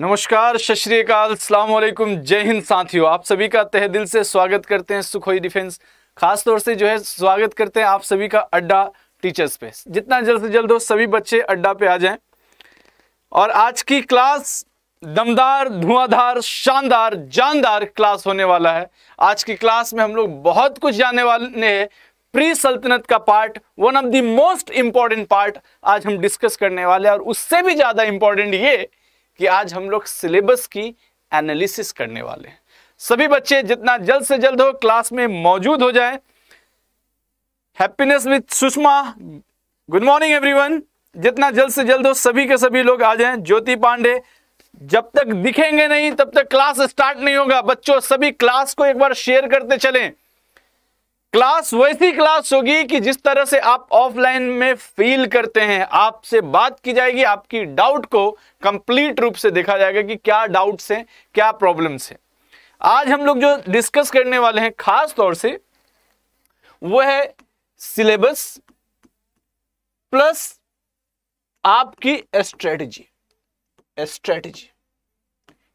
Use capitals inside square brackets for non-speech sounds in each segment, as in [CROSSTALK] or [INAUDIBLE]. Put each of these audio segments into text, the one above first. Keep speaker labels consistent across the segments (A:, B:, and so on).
A: नमस्कार सत श्रीकाल सलामकुम जय हिंद साथियों आप सभी का तह दिल से स्वागत करते हैं सुखोई डिफेंस खास तौर से जो है स्वागत करते हैं आप सभी का अड्डा टीचर्स पे जितना जल्द से जल्द हो सभी बच्चे अड्डा पे आ जाएं और आज की क्लास दमदार धुआंधार शानदार जानदार क्लास होने वाला है आज की क्लास में हम लोग बहुत कुछ जाने वाले हैं प्री सल्तनत का part one of the most important part आज हम डिस्कस करने वाले हैं और उससे भी ज़्यादा इंपॉर्टेंट ये कि आज हम लोग सिलेबस की एनालिसिस करने वाले हैं सभी बच्चे जितना जल्द से जल्द हो क्लास में मौजूद हो जाए happiness with Sushma good morning everyone जितना जल्द से जल्द हो सभी के सभी लोग आ जाएं ज्योति पांडे जब तक दिखेंगे नहीं तब तक क्लास स्टार्ट नहीं होगा बच्चों सभी क्लास को एक बार शेयर करते चलें क्लास वैसी क्लास होगी कि जिस तरह से आप ऑफलाइन में फील करते हैं आपसे बात की जाएगी आपकी डाउट को कंप्लीट रूप से देखा जाएगा कि क्या डाउट्स हैं क्या प्रॉब्लम्स हैं आज हम लोग जो डिस्कस करने वाले हैं खास तौर से वो है सिलेबस प्लस आपकी स्ट्रेटजी स्ट्रेटजी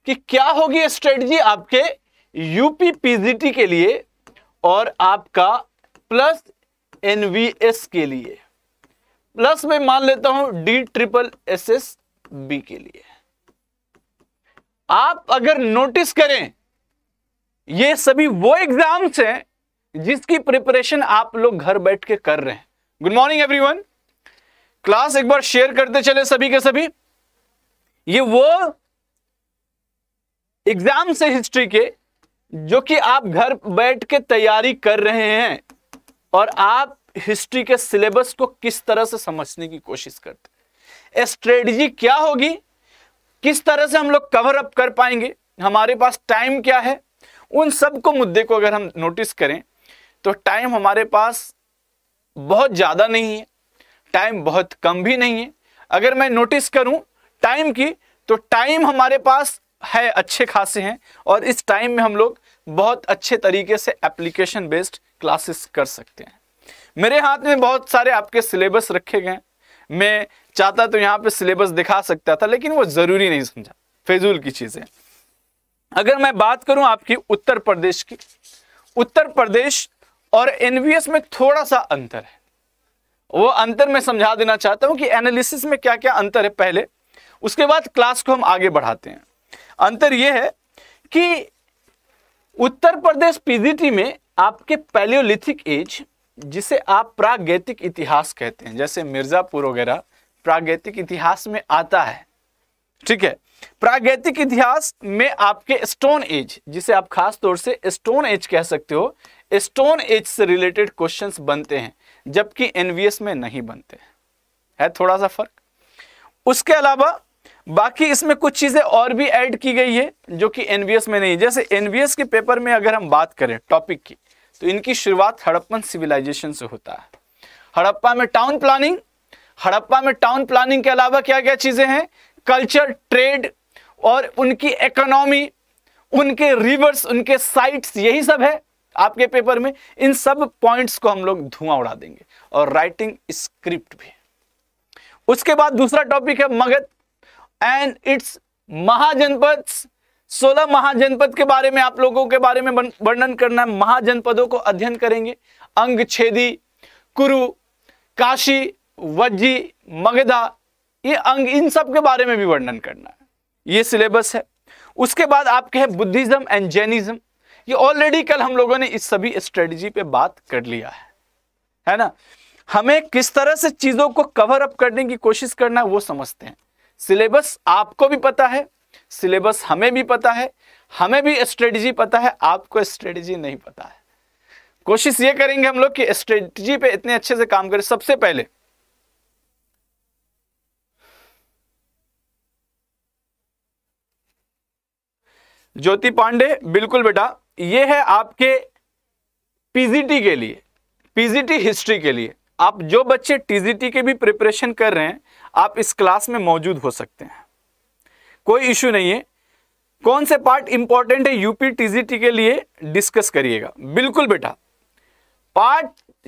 A: कि क्या होगी स्ट्रेटजी आपके यूपी पीजीटी के लिए और आपका प्लस एनवीएस के लिए प्लस में मान लेता हूं D triple S S B के लिए आप अगर नोटिस करें ये सभी वो एग्जाम्स हैं जिसकी प्रिपरेशन आप लोग घर बैठ के कर रहे हैं गुड मॉर्निंग एवरीवन क्लास एक बार शेयर करते चले सभी के सभी ये वो एग्जाम्स है हिस्ट्री के जो कि आप घर बैठ के तैयारी कर रहे हैं और आप हिस्ट्री के सिलेबस को किस तरह से समझने की कोशिश करते स्ट्रेटजी क्या होगी किस तरह से हम लोग कवर अप कर पाएंगे हमारे पास टाइम क्या है उन सबको मुद्दे को अगर हम नोटिस करें तो टाइम हमारे पास बहुत ज़्यादा नहीं है टाइम बहुत कम भी नहीं है अगर मैं नोटिस करूं टाइम की तो टाइम हमारे पास है अच्छे खासे हैं और इस टाइम में हम लोग बहुत अच्छे तरीके से एप्लीकेशन बेस्ड क्लासेस कर सकते हैं मेरे हाथ में बहुत सारे आपके सिलेबस रखे गए मैं चाहता तो यहाँ पे सिलेबस दिखा सकता था लेकिन वो ज़रूरी नहीं समझा फेजूल की चीज़ें अगर मैं बात करूँ आपकी उत्तर प्रदेश की उत्तर प्रदेश और एनवीएस में थोड़ा सा अंतर है वो अंतर मैं समझा देना चाहता हूँ कि एनालिसिस में क्या क्या अंतर है पहले उसके बाद क्लास को हम आगे बढ़ाते हैं अंतर यह है कि उत्तर प्रदेश पीजीटी में आपके पैलियोलिथिक एज जिसे आप प्रागैतिक इतिहास कहते हैं जैसे मिर्ज़ापुर वगैरह प्रागैतिक इतिहास में आता है ठीक है प्रागैतिक इतिहास में आपके स्टोन एज जिसे आप खास तौर से स्टोन एज कह सकते हो स्टोन एज से रिलेटेड क्वेश्चंस बनते हैं जबकि एनवीएस में नहीं बनते है थोड़ा सा फर्क उसके अलावा बाकी इसमें कुछ चीज़ें और भी ऐड की गई है जो कि एनवीएस में नहीं जैसे एनवीएस के पेपर में अगर हम बात करें टॉपिक की तो इनकी शुरुआत हड़प्पन सिविलाइजेशन से होता है हड़प्पा में टाउन प्लानिंग हड़प्पा में टाउन प्लानिंग के अलावा क्या क्या चीज़ें हैं कल्चर ट्रेड और उनकी इकोनॉमी उनके रिवर्स उनके साइट्स यही सब है आपके पेपर में इन सब पॉइंट्स को हम लोग धुआं उड़ा देंगे और राइटिंग स्क्रिप्ट भी उसके बाद दूसरा टॉपिक है मगध एंड इट्स महाजनपद सोलह महाजनपद के बारे में आप लोगों के बारे में वर्णन करना है महाजनपदों को अध्ययन करेंगे अंग छेदी कुरु काशी वज्जी मगधा ये अंग इन सब के बारे में भी वर्णन करना है ये सिलेबस है उसके बाद आपके हैं बुद्धिज्म एंड जैनिज्म ये ऑलरेडी कल हम लोगों ने इस सभी स्ट्रेटजी पे बात कर लिया है है ना हमें किस तरह से चीजों को कवर अप करने की कोशिश करना है वो समझते हैं सिलेबस आपको भी पता है सिलेबस हमें भी पता है हमें भी स्ट्रेटजी पता है आपको स्ट्रेटजी नहीं पता है कोशिश ये करेंगे हम लोग कि स्ट्रेटजी पे इतने अच्छे से काम करें सबसे पहले ज्योति पांडे बिल्कुल बेटा ये है आपके पीजीटी के लिए पीजीटी हिस्ट्री के लिए आप जो बच्चे टीजीटी के भी प्रिपरेशन कर रहे हैं आप इस क्लास में मौजूद हो सकते हैं कोई इश्यू नहीं है कौन से पार्ट इंपॉर्टेंट है यूपी टीजीटी के लिए डिस्कस करिएगा बिल्कुल बेटा पार्ट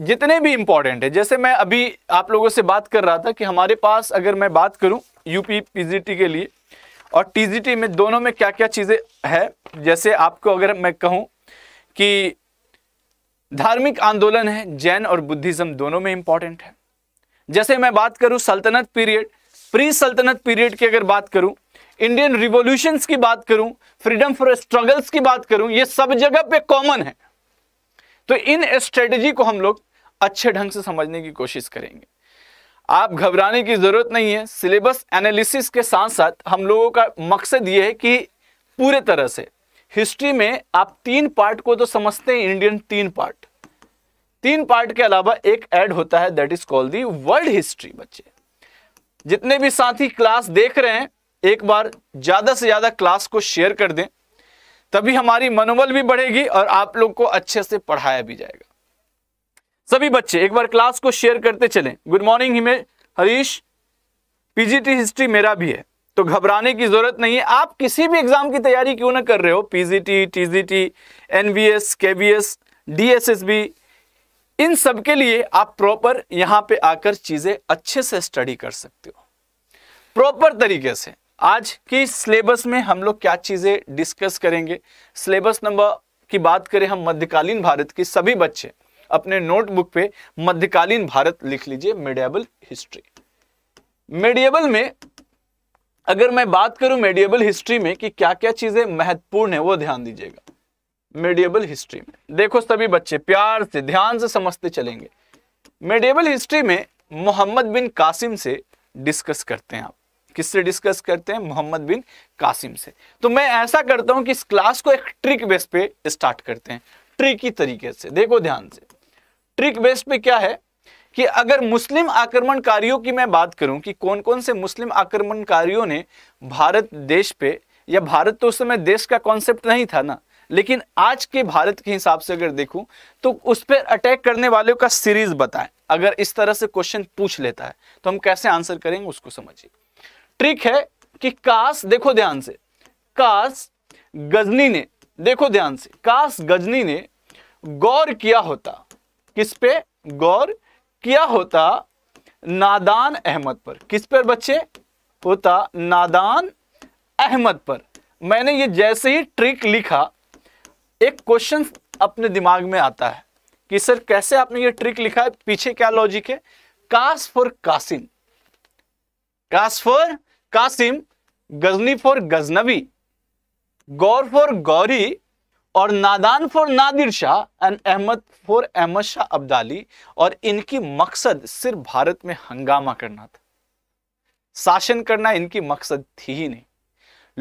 A: जितने भी इंपॉर्टेंट है जैसे मैं अभी आप लोगों से बात कर रहा था कि हमारे पास अगर मैं बात करूं यूपी पीजीटी के लिए और टीजीटी में दोनों में क्या क्या चीज़ें है जैसे आपको अगर मैं कहूं कि धार्मिक आंदोलन है जैन और बुद्धिज्म दोनों में इंपॉर्टेंट है जैसे मैं बात करूं सल्तनत पीरियड प्री सल्तनत पीरियड की अगर बात करूं इंडियन रिवोल्यूशन की बात करूं फ्रीडम फॉर स्ट्रगल्स की बात करूं ये सब जगह पे कॉमन है तो इन स्ट्रेटेजी को हम लोग अच्छे ढंग से समझने की कोशिश करेंगे आप घबराने की ज़रूरत नहीं है सिलेबस एनालिसिस के साथ साथ हम लोगों का मकसद ये है कि पूरे तरह से हिस्ट्री में आप तीन पार्ट को तो समझते हैं इंडियन तीन पार्ट तीन पार्ट के अलावा एक ऐड होता है that is called the world history बच्चे जितने भी साथी क्लास देख रहे हैं एक बार ज़्यादा से ज़्यादा क्लास को शेयर कर दें तभी हमारी मनोबल भी बढ़ेगी और आप लोग को अच्छे से पढ़ाया भी जाएगा सभी बच्चे एक बार क्लास को शेयर करते चलें good morning Himesh Harish PGT history मेरा भी है तो घबराने की जरूरत नहीं है आप किसी भी एग्जाम की तैयारी क्यों ना कर रहे हो PGT TGT NVS KVS DSSB इन सब के लिए आप प्रॉपर यहां पे आकर चीजें अच्छे से स्टडी कर सकते हो प्रॉपर तरीके से आज की सिलेबस में हम लोग क्या चीजें डिस्कस करेंगे सिलेबस नंबर की बात करें हम मध्यकालीन भारत के सभी बच्चे अपने नोटबुक पे मध्यकालीन भारत लिख लीजिए मेडियबल हिस्ट्री मेडियबल में अगर मैं बात करूं मेडिएबल हिस्ट्री में कि क्या क्या चीजें महत्वपूर्ण है वो ध्यान दीजिएगा मेडिएबल हिस्ट्री में देखो सभी बच्चे प्यार से ध्यान से समझते चलेंगे मेडिएबल हिस्ट्री में मोहम्मद बिन कासिम से डिस्कस करते हैं आप किससे डिस्कस करते हैं मोहम्मद बिन कासिम से तो मैं ऐसा करता हूं कि इस क्लास को एक ट्रिक बेस पे स्टार्ट करते हैं ट्रिकी तरीके से देखो ध्यान से ट्रिक बेस पे क्या है कि अगर मुस्लिम आक्रमणकारियों की मैं बात करूं कि कौन कौन से मुस्लिम आक्रमणकारियों ने भारत देश पे या भारत तो उस समय देश का कॉन्सेप्ट नहीं था ना लेकिन आज के भारत के हिसाब से अगर देखूं तो उस पर अटैक करने वालों का सीरीज बताएं अगर इस तरह से क्वेश्चन पूछ लेता है तो हम कैसे आंसर करेंगे उसको समझिए ट्रिक है कि कास देखो ध्यान से कास गजनी ने देखो ध्यान से कास गजनी ने गौर किया होता किस पे गौर किया होता नादान अहमद पर किस पर बच्चे होता नादान अहमद पर मैंने ये जैसे ही ट्रिक लिखा एक क्वेश्चन अपने दिमाग में आता है कि सर कैसे आपने ये ट्रिक लिखा है पीछे क्या लॉजिक है कास फॉर कासिम कास for Qasim Ghazni for Ghaznavi गौर फॉर गौरी और नादान for Nadir Shah and Ahmad for Ahmad Shah Abdali और इनकी मकसद सिर्फ भारत में हंगामा करना था शासन करना इनकी मकसद थी ही नहीं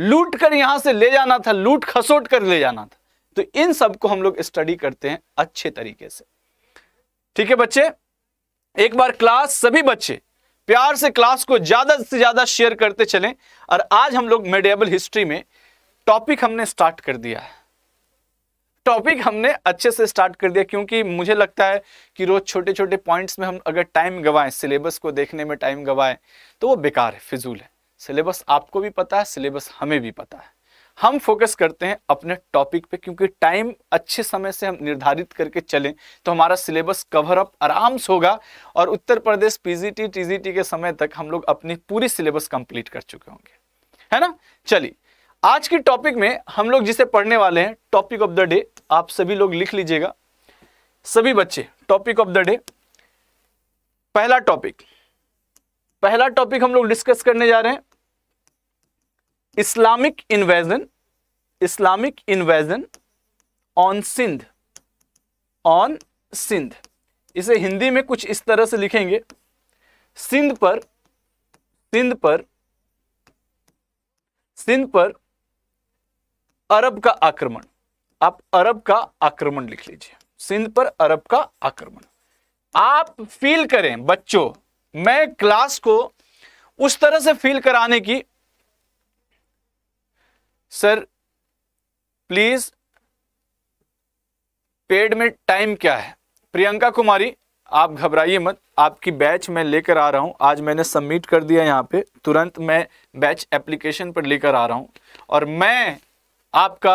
A: लूट कर यहां से ले जाना था लूट खसोट कर ले जाना था तो इन सबको हम लोग स्टडी करते हैं अच्छे तरीके से ठीक है बच्चे एक बार क्लास सभी बच्चे प्यार से क्लास को ज्यादा से ज्यादा शेयर करते चलें और आज हम लोग मेडिएबल हिस्ट्री में टॉपिक हमने स्टार्ट कर दिया है टॉपिक हमने अच्छे से स्टार्ट कर दिया क्योंकि मुझे लगता है कि रोज छोटे छोटे पॉइंट्स में हम अगर टाइम गवाएं सिलेबस को देखने में टाइम गवाएं तो वो बेकार है फिजूल है सिलेबस आपको भी पता है सिलेबस हमें भी पता है हम फोकस करते हैं अपने टॉपिक पे क्योंकि टाइम अच्छे समय से हम निर्धारित करके चलें तो हमारा सिलेबस कवर अप आराम से होगा और उत्तर प्रदेश पीजीटी टीजीटी के समय तक हम लोग अपनी पूरी सिलेबस कंप्लीट कर चुके होंगे है ना चलिए आज की टॉपिक में हम लोग जिसे पढ़ने वाले हैं टॉपिक ऑफ द डे आप सभी लोग लिख लीजिएगा सभी बच्चे टॉपिक ऑफ द डे पहला टॉपिक पहला टॉपिक हम लोग डिस्कस करने जा रहे हैं Islamic invasion Islamic invasion on Sindh on Sindh इसे हिंदी में कुछ इस तरह से लिखेंगे सिंध पर सिंध पर सिंध पर अरब का आक्रमण आप अरब का आक्रमण लिख लीजिए सिंध पर अरब का आक्रमण आप फील करें बच्चों मैं क्लास को उस तरह से फील कराने की सर प्लीज पेड में टाइम क्या है प्रियंका कुमारी आप घबराइए मत आपकी बैच मैं लेकर आ रहा हूं आज मैंने सबमिट कर दिया यहां पे तुरंत मैं बैच एप्लीकेशन पर लेकर आ रहा हूं और मैं आपका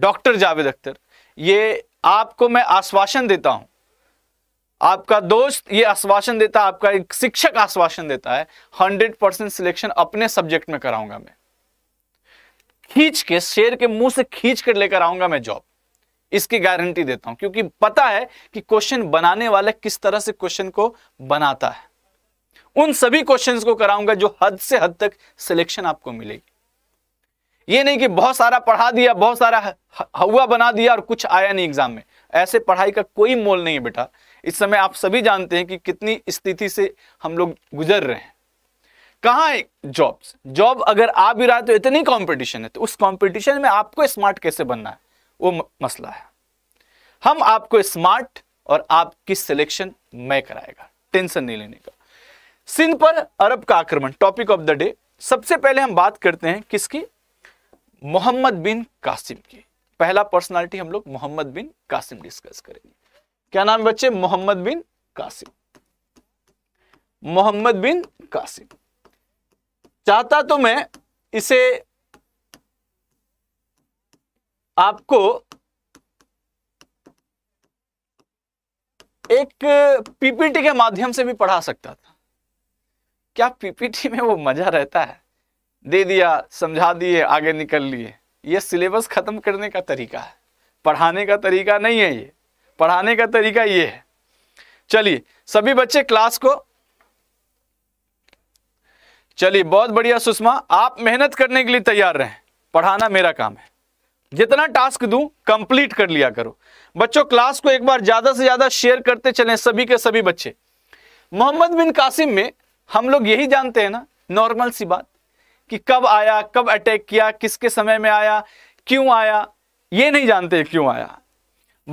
A: डॉक्टर जावेद अख्तर ये आपको मैं आश्वासन देता हूं आपका दोस्त ये आश्वासन देता आपका एक शिक्षक आश्वासन देता है हंड्रेड परसेंट सिलेक्शन अपने सब्जेक्ट में कराऊंगा मैं खींच के शेर के मुंह से खींच कर लेकर आऊंगा मैं जॉब इसकी गारंटी देता हूं क्योंकि पता है कि क्वेश्चन बनाने वाला किस तरह से क्वेश्चन को बनाता है उन सभी क्वेश्चंस को कराऊंगा जो हद से हद तक सिलेक्शन आपको मिलेगी ये नहीं कि बहुत सारा पढ़ा दिया बहुत सारा हवा बना दिया और कुछ आया नहीं एग्जाम में ऐसे पढ़ाई का कोई मोल नहीं है बेटा इस समय आप सभी जानते हैं कि कितनी स्थिति से हम लोग गुजर रहे हैं कहाँ है जॉब्स जॉब अगर आ भी रहा है तो इतनी कंपटीशन है तो उस कंपटीशन में आपको स्मार्ट कैसे बनना है वो मसला है हम आपको स्मार्ट और आपकी सिलेक्शन मैं कराएगा टेंशन नहीं लेने का सिंध पर अरब का आक्रमण टॉपिक ऑफ द डे सबसे पहले हम बात करते हैं किसकी मोहम्मद बिन कासिम की पहला पर्सनालिटी हम लोग मोहम्मद बिन कासिम डिस्कस करेंगे क्या नाम बच्चे मोहम्मद बिन कासिम मोहम्मद बिन कासिम चाहता तो मैं इसे आपको एक पीपीटी के माध्यम से भी पढ़ा सकता था क्या पीपीटी में वो मजा रहता है दे दिया समझा दिए आगे निकल लिए ये सिलेबस ख़त्म करने का तरीका है पढ़ाने का तरीका नहीं है ये पढ़ाने का तरीका ये है चलिए सभी बच्चे क्लास को चलिए बहुत बढ़िया सुषमा आप मेहनत करने के लिए तैयार रहें पढ़ाना मेरा काम है जितना टास्क दूं कंप्लीट कर लिया करो बच्चों क्लास को एक बार ज्यादा से ज्यादा शेयर करते चलें सभी के सभी बच्चे मोहम्मद बिन कासिम में हम लोग यही जानते हैं ना नॉर्मल सी बात कि कब आया कब अटैक किया किसके समय में आया क्यों आया ये नहीं जानते क्यों आया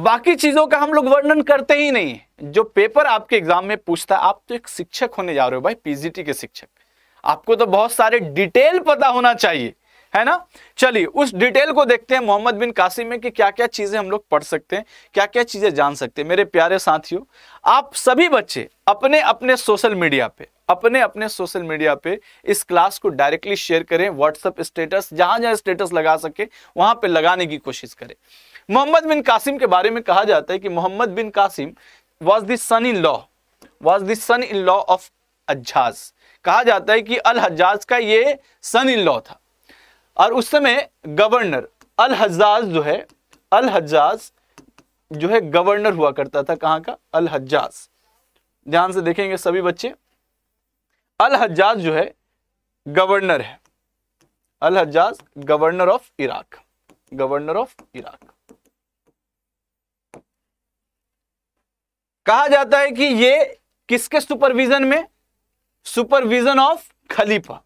A: बाकी चीज़ों का हम लोग वर्णन करते ही नहीं जो पेपर आपके एग्जाम में पूछता है आप तो एक शिक्षक होने जा रहे हो भाई पीजीटी के शिक्षक आपको तो बहुत सारे डिटेल पता होना चाहिए है ना चलिए उस डिटेल को देखते हैं मोहम्मद बिन कासिम में कि क्या क्या चीज़ें हम लोग पढ़ सकते हैं क्या क्या चीज़ें जान सकते हैं मेरे प्यारे साथियों आप सभी बच्चे अपने अपने सोशल मीडिया पर अपने अपने सोशल मीडिया पे इस क्लास को डायरेक्टली शेयर करें व्हाट्सअप स्टेटस जहां जहां स्टेटस लगा सके वहां पे लगाने की कोशिश करें मोहम्मद बिन कासिम के बारे में कहा जाता है कि Muhammad bin Qasim was the son in law was the son in law of Hajjaj कहा जाता है कि अल हजाज का ये सन इन लॉ था और उस समय गवर्नर अल हजाज जो है अल हजाज जो है गवर्नर हुआ करता था कहाँ का अल हजाज ध्यान से देखेंगे सभी बच्चे अल हज्जाज जो है गवर्नर है Al Hajjaj governor of Iraq governor of Iraq कहा जाता है कि ये किसके सुपरविजन में supervision of Khalifa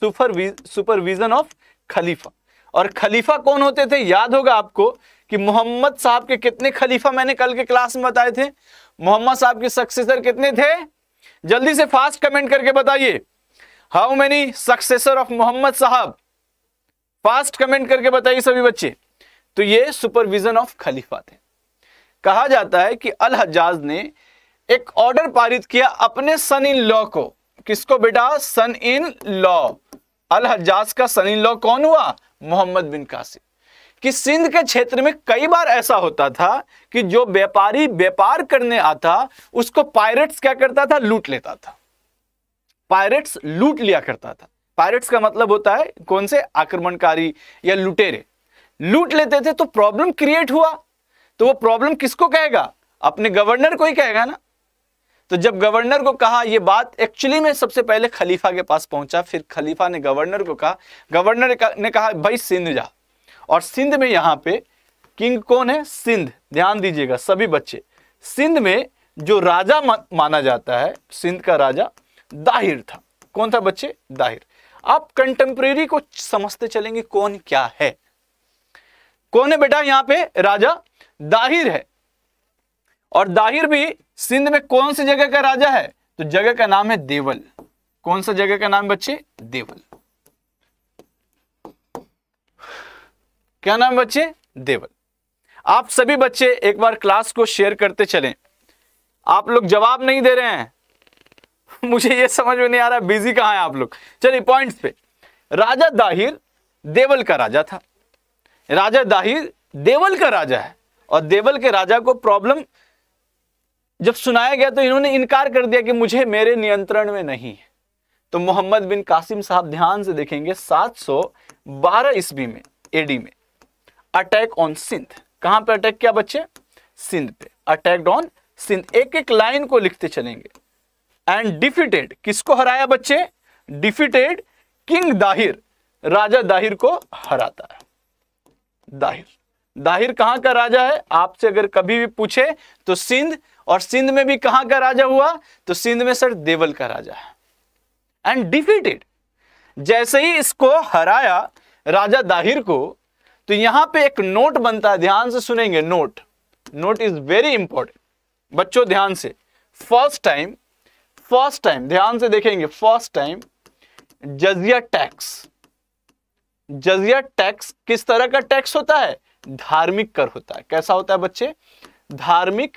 A: supervision of Khalifa और खलीफा कौन होते थे याद होगा आपको कि मोहम्मद साहब के कितने खलीफा मैंने कल के क्लास में बताए थे मोहम्मद साहब के सक्सेसर कितने थे जल्दी से फास्ट कमेंट करके बताइए how many successor of Muhammad Sahab fast comment करके बताइए सभी बच्चे तो ये सुपरविजन ऑफ खलीफा थे कहा जाता है कि अल हजाज ने एक ऑर्डर पारित किया अपने सन इन लॉ को किसको बेटा सन इन लॉ अल हजाज का सन इन लॉ कौन हुआ मोहम्मद बिन कासिम कि सिंध के क्षेत्र में कई बार ऐसा होता था कि जो व्यापारी व्यापार करने आता उसको पायरेट्स क्या करता था लूट लेता था पायरेट्स लूट लिया करता था पायरेट्स का मतलब होता है कौन से आक्रमणकारी या लुटेरे लूट लेते थे तो प्रॉब्लम क्रिएट हुआ तो वो प्रॉब्लम किसको कहेगा अपने गवर्नर को ही कहेगा ना तो जब गवर्नर को कहा ये बात एक्चुअली में सबसे पहले खलीफा के पास पहुंचा फिर खलीफा ने गवर्नर को कहा गवर्नर ने कहा भाई सिंध जा और सिंध में यहाँ पे किंग कौन है सिंध ध्यान दीजिएगा सभी बच्चे सिंध में जो राजा माना जाता है सिंध का राजा दाहिर था कौन था बच्चे दाहिर आप कंटेम्प्रेरी को समझते चलेंगे कौन क्या है कौन है बेटा यहाँ पे राजा दाहिर है और दाहिर भी सिंध में कौन सी जगह का राजा है तो जगह का नाम है देवल कौन सा जगह का नाम बच्चे देवल क्या नाम बच्चे देवल आप सभी बच्चे एक बार क्लास को शेयर करते चलें आप लोग जवाब नहीं दे रहे हैं [LAUGHS] मुझे यह समझ में नहीं आ रहा बिजी कहां है आप लोग चलिए पॉइंट्स पे राजा दाहिर देवल का राजा था राजा दाहिर देवल का राजा है और देवल के राजा को प्रॉब्लम जब सुनाया गया तो इन्होंने इनकार कर दिया कि मुझे मेरे नियंत्रण में नहीं है तो मोहम्मद बिन कासिम साहब ध्यान से देखेंगे 712 ईस्वी में एडी में अटैक ऑन सिंध कहां पे अटैक किया बच्चे सिंध पे अटैक ऑन सिंध एक एक लाइन को लिखते चलेंगे एंड डिफिटेड किसको हराया बच्चे डिफिटेड किंग दाहिर राजा दाहिर को हराता है दाहिर दाहिर कहां का राजा है आपसे अगर कभी भी पूछे तो सिंध और सिंध में भी कहां का राजा हुआ तो सिंध में सर देवल का राजा है एंड डिफिटेड जैसे ही इसको हराया राजा दाहिर को तो यहां पे एक नोट बनता है ध्यान से सुनेंगे note note is very important बच्चों ध्यान से फर्स्ट टाइम फर्स्ट टाइम ध्यान से देखेंगे first time jizya tax jizya tax किस तरह का टैक्स होता है धार्मिक कर होता है कैसा होता है बच्चे धार्मिक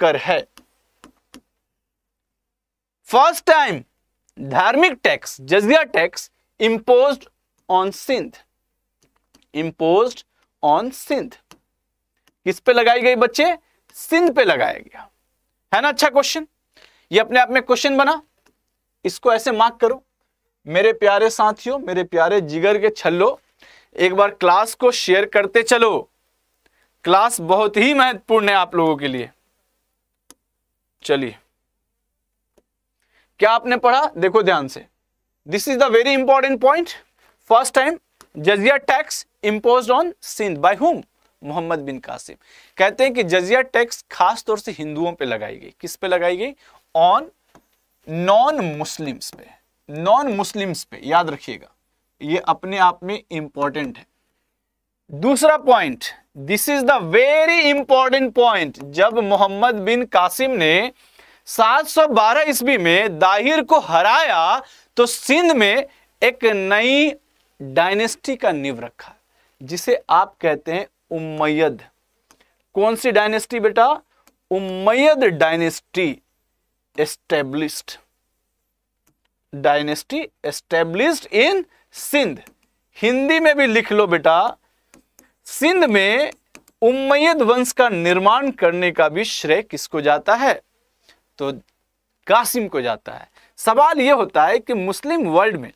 A: कर है फर्स्ट टाइम धार्मिक tax jizya tax imposed on Sindh impose on Sindh किस पे लगाई गई बच्चे सिंध पे लगाया गया है ना अच्छा क्वेश्चन ये अपने आप में क्वेश्चन बना इसको ऐसे मार्क करो मेरे प्यारे साथियों मेरे प्यारे जिगर के छल्लो एक बार क्लास को शेयर करते चलो क्लास बहुत ही महत्वपूर्ण है आप लोगों के लिए चलिए क्या आपने पढ़ा देखो ध्यान से this is the very important point first time jizya tax impose on Sindh by whom Muhammad bin Qasim कहते हैं कि जजिया टैक्स खास तौर से हिंदुओं पे लगाई गई किस पे लगाई गई ऑन नॉन मुस्लिम्स पे नॉन मुस्लिम्स पे याद रखिएगा ये अपने आप में इंपॉर्टेंट है दूसरा point this is the very important point जब मोहम्मद बिन कासिम ने 712 सौ ईस्वी में दाहिर को हराया तो सिंध में एक नई डायनेस्टी का नींव रखा जिसे आप कहते हैं उमैयद कौन सी डायनेस्टी बेटा Umayyad dynasty established dynasty established in Sindh Hindi में भी लिख लो बेटा सिंध में उमैयद वंश का निर्माण करने का भी श्रेय किसको जाता है तो कासिम को जाता है सवाल यह होता है कि मुस्लिम वर्ल्ड में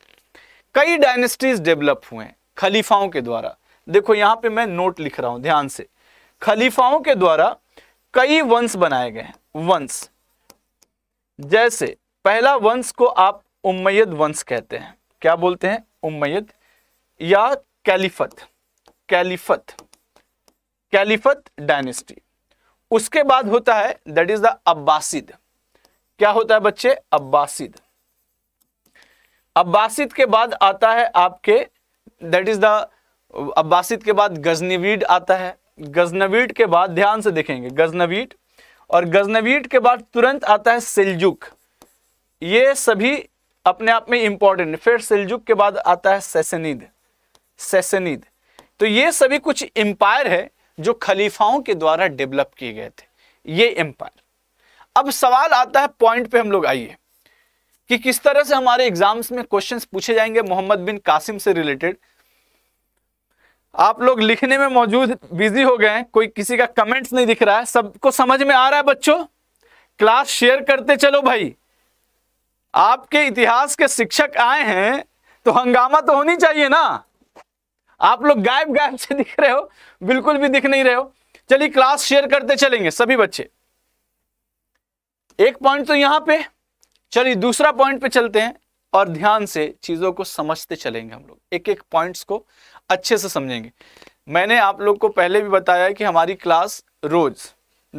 A: कई डायनेस्टीज डेवलप हुए हैं खलीफाओं के द्वारा देखो यहां पे मैं नोट लिख रहा हूं ध्यान से खलीफाओं के द्वारा कई वंश बनाए गए हैं वंश जैसे पहला वंश को आप उम्मयद वंश कहते हैं क्या बोलते हैं उम्मयद या कैलिफत कैलिफत कैलिफत डायनेस्टी उसके बाद होता है दैट इज द अब्बासिद क्या होता है बच्चे अब्बासिद अब्बासिद के बाद आता है आपके दैट इज द अब्बासिद के बाद गजनवीड आता है गजनवीड के बाद ध्यान से देखेंगे गजनवीड और गजनवीड के बाद तुरंत आता है सिलजुक ये सभी अपने आप में इंपॉर्टेंट फिर सिलजुक के बाद आता है सेसनीद सेसनीद तो ये सभी कुछ एम्पायर है जो खलीफाओं के द्वारा डेवलप किए गए थे ये एम्पायर अब सवाल आता है पॉइंट पे हम लोग आइए कि किस तरह से हमारे एग्जाम्स में क्वेश्चंस पूछे जाएंगे मोहम्मद बिन कासिम से रिलेटेड आप लोग लिखने में मौजूद बिजी हो गए हैं कोई किसी का कमेंट्स नहीं दिख रहा है सबको समझ में आ रहा है बच्चों क्लास शेयर करते चलो भाई आपके इतिहास के शिक्षक आए हैं तो हंगामा तो होनी चाहिए ना आप लोग गायब गायब से दिख रहे हो बिल्कुल भी दिख नहीं रहे हो चलिए क्लास शेयर करते चलेंगे सभी बच्चे एक पॉइंट तो यहां पे चलिए दूसरा पॉइंट पे चलते हैं और ध्यान से चीजों को समझते चलेंगे हम लोग एक एक पॉइंट्स को अच्छे से समझेंगे मैंने आप लोग को पहले भी बताया कि हमारी क्लास रोज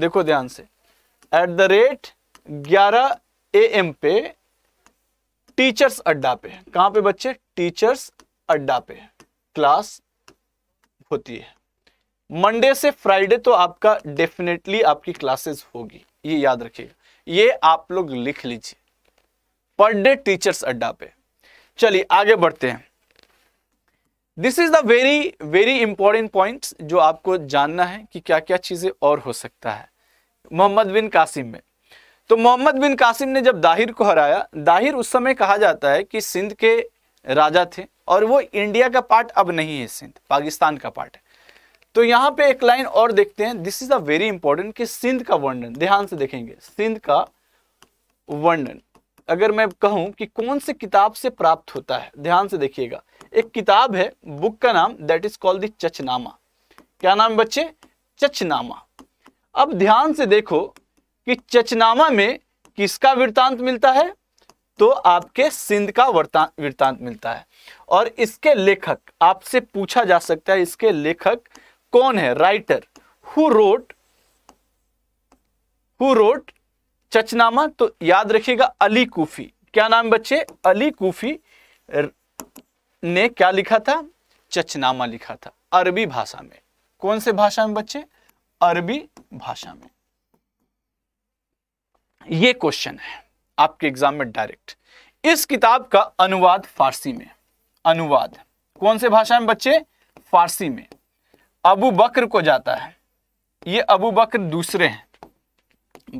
A: देखो ध्यान से एट द रेट ग्यारह ए एम पे टीचर्स अड्डा पे कहां पे बच्चे टीचर्स अड्डा पे क्लास होती है मंडे से फ्राइडे तो आपका डेफिनेटली आपकी क्लासेस होगी ये याद रखिएगा ये आप लोग लिख लीजिए पर डे टीचर्स अड्डा पे चलिए आगे बढ़ते हैं this is the very very important point जो आपको जानना है कि क्या क्या चीज़ें और हो सकता है मोहम्मद बिन कासिम में तो मोहम्मद बिन कासिम ने जब दाहिर को हराया दाहिर उस समय कहा जाता है कि सिंध के राजा थे और वो इंडिया का पार्ट अब नहीं है सिंध पाकिस्तान का पार्ट है तो यहाँ पे एक लाइन और देखते हैं this is a very important कि सिंध का वर्णन ध्यान से देखेंगे सिंध का वर्णन अगर मैं कहूं कि कौन से किताब से प्राप्त होता है ध्यान से देखिएगा एक किताब है बुक का नाम that is called the Chachnama क्या नाम बच्चे चचनामा अब ध्यान से देखो कि चचनामा में किसका वृत्तांत मिलता है तो आपके सिंध का वर्ता वृत्तांत मिलता है और इसके लेखक आपसे पूछा जा सकता है इसके लेखक कौन है writer who wrote who wrote Chachnama तो याद रखिएगा अली कूफी क्या नाम बच्चे अली कूफी ने क्या लिखा था चचनामा लिखा था अरबी भाषा में कौन से भाषा में बच्चे अरबी भाषा में ये क्वेश्चन है आपके एग्जाम में डायरेक्ट इस किताब का अनुवाद फारसी में अनुवाद कौन से भाषा में बच्चे फारसी में अबू बकर को जाता है ये अबू बकर दूसरे हैं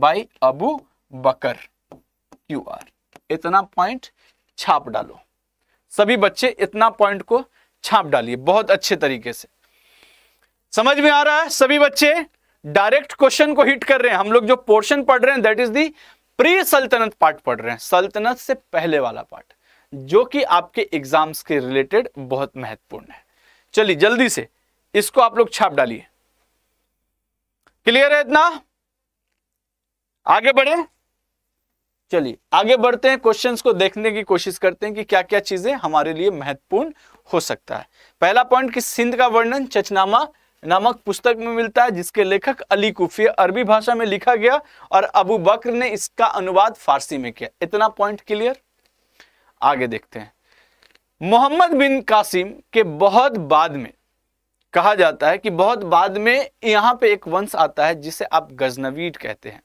A: बाई अबू बकर क्यू आर इतना पॉइंट छाप डालो सभी बच्चे इतना पॉइंट को छाप डालिए बहुत अच्छे तरीके से समझ में आ रहा है सभी बच्चे डायरेक्ट क्वेश्चन को हिट कर रहे हैं हम लोग जो पोर्शन पढ़ रहे हैं that is the pre sultanate part पढ़ रहे हैं सल्तनत से पहले वाला पार्ट जो कि आपके एग्जाम्स के रिलेटेड बहुत महत्वपूर्ण है चलिए जल्दी से इसको आप लोग छाप डालिए क्लियर है इतना आगे बढ़े चलिए आगे बढ़ते हैं क्वेश्चंस को देखने की कोशिश करते हैं कि क्या क्या चीजें हमारे लिए महत्वपूर्ण हो सकता है पहला पॉइंट कि सिंध का वर्णन चचनामा नामक पुस्तक में मिलता है जिसके लेखक अली कुफी अरबी भाषा में लिखा गया और अबू बकर ने इसका अनुवाद फारसी में किया इतना पॉइंट क्लियर आगे देखते हैं मोहम्मद बिन कासिम के बहुत बाद में कहा जाता है कि बहुत बाद में यहां पे एक वंश आता है जिसे आप गजनवीट कहते हैं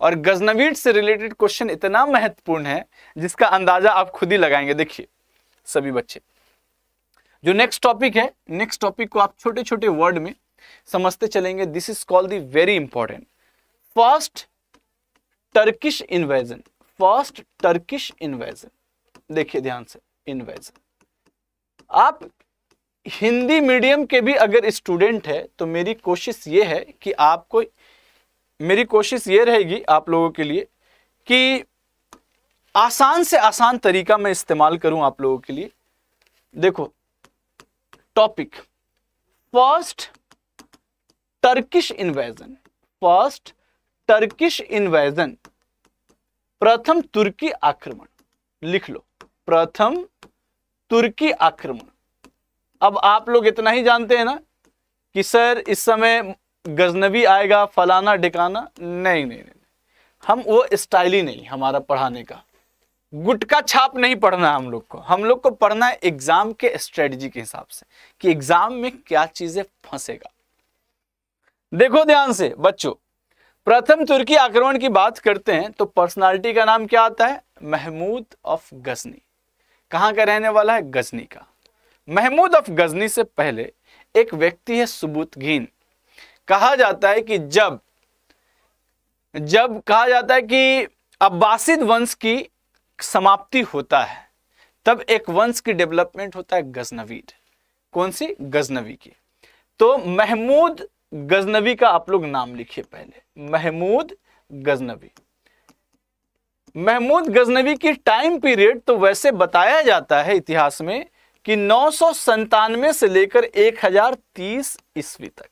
A: और गजनवीट से रिलेटेड क्वेश्चन इतना महत्वपूर्ण है जिसका अंदाजा आप खुद ही लगाएंगे देखिए सभी बच्चे जो नेक्स्ट टॉपिक है नेक्स्ट टॉपिक को आप छोटे छोटे वर्ड में समझते चलेंगे this is called the very important first Turkish invasion first Turkish invasion देखिए ध्यान से इन्वेजन आप हिंदी मीडियम के भी अगर स्टूडेंट है तो मेरी कोशिश ये है कि आपको मेरी कोशिश ये रहेगी आप लोगों के लिए कि आसान से आसान तरीका मैं इस्तेमाल करूं आप लोगों के लिए देखो topic first Turkish invasion first Turkish invasion प्रथम तुर्की आक्रमण लिख लो प्रथम तुर्की आक्रमण अब आप लोग इतना ही जानते हैं ना कि सर इस समय गजनबी आएगा फलाना ढिकाना नहीं नहीं नहीं हम वो स्टाइल ही नहीं हमारा पढ़ाने का गुटका छाप नहीं पढ़ना हम लोग को हम लोग को पढ़ना है एग्जाम के स्ट्रेटजी के हिसाब से कि एग्जाम में क्या चीजें फंसेगा देखो ध्यान से बच्चों प्रथम तुर्की आक्रमण की बात करते हैं तो पर्सनालिटी का नाम क्या आता है महमूद ऑफ गजनी कहां का रहने वाला है गजनी का महमूद ऑफ गजनी से पहले एक व्यक्ति है सुबुतगीन कहा जाता है कि जब जब कहा जाता है कि अब्बासिद वंश की समाप्ति होता है तब एक वंश की डेवलपमेंट होता है गजनवीद कौन सी गजनवी की तो महमूद गजनवी का आप लोग नाम लिखिए पहले महमूद गजनवी महमूद गजनवी की टाइम पीरियड तो वैसे बताया जाता है इतिहास में कि नौ से लेकर 1030 ईस्वी तक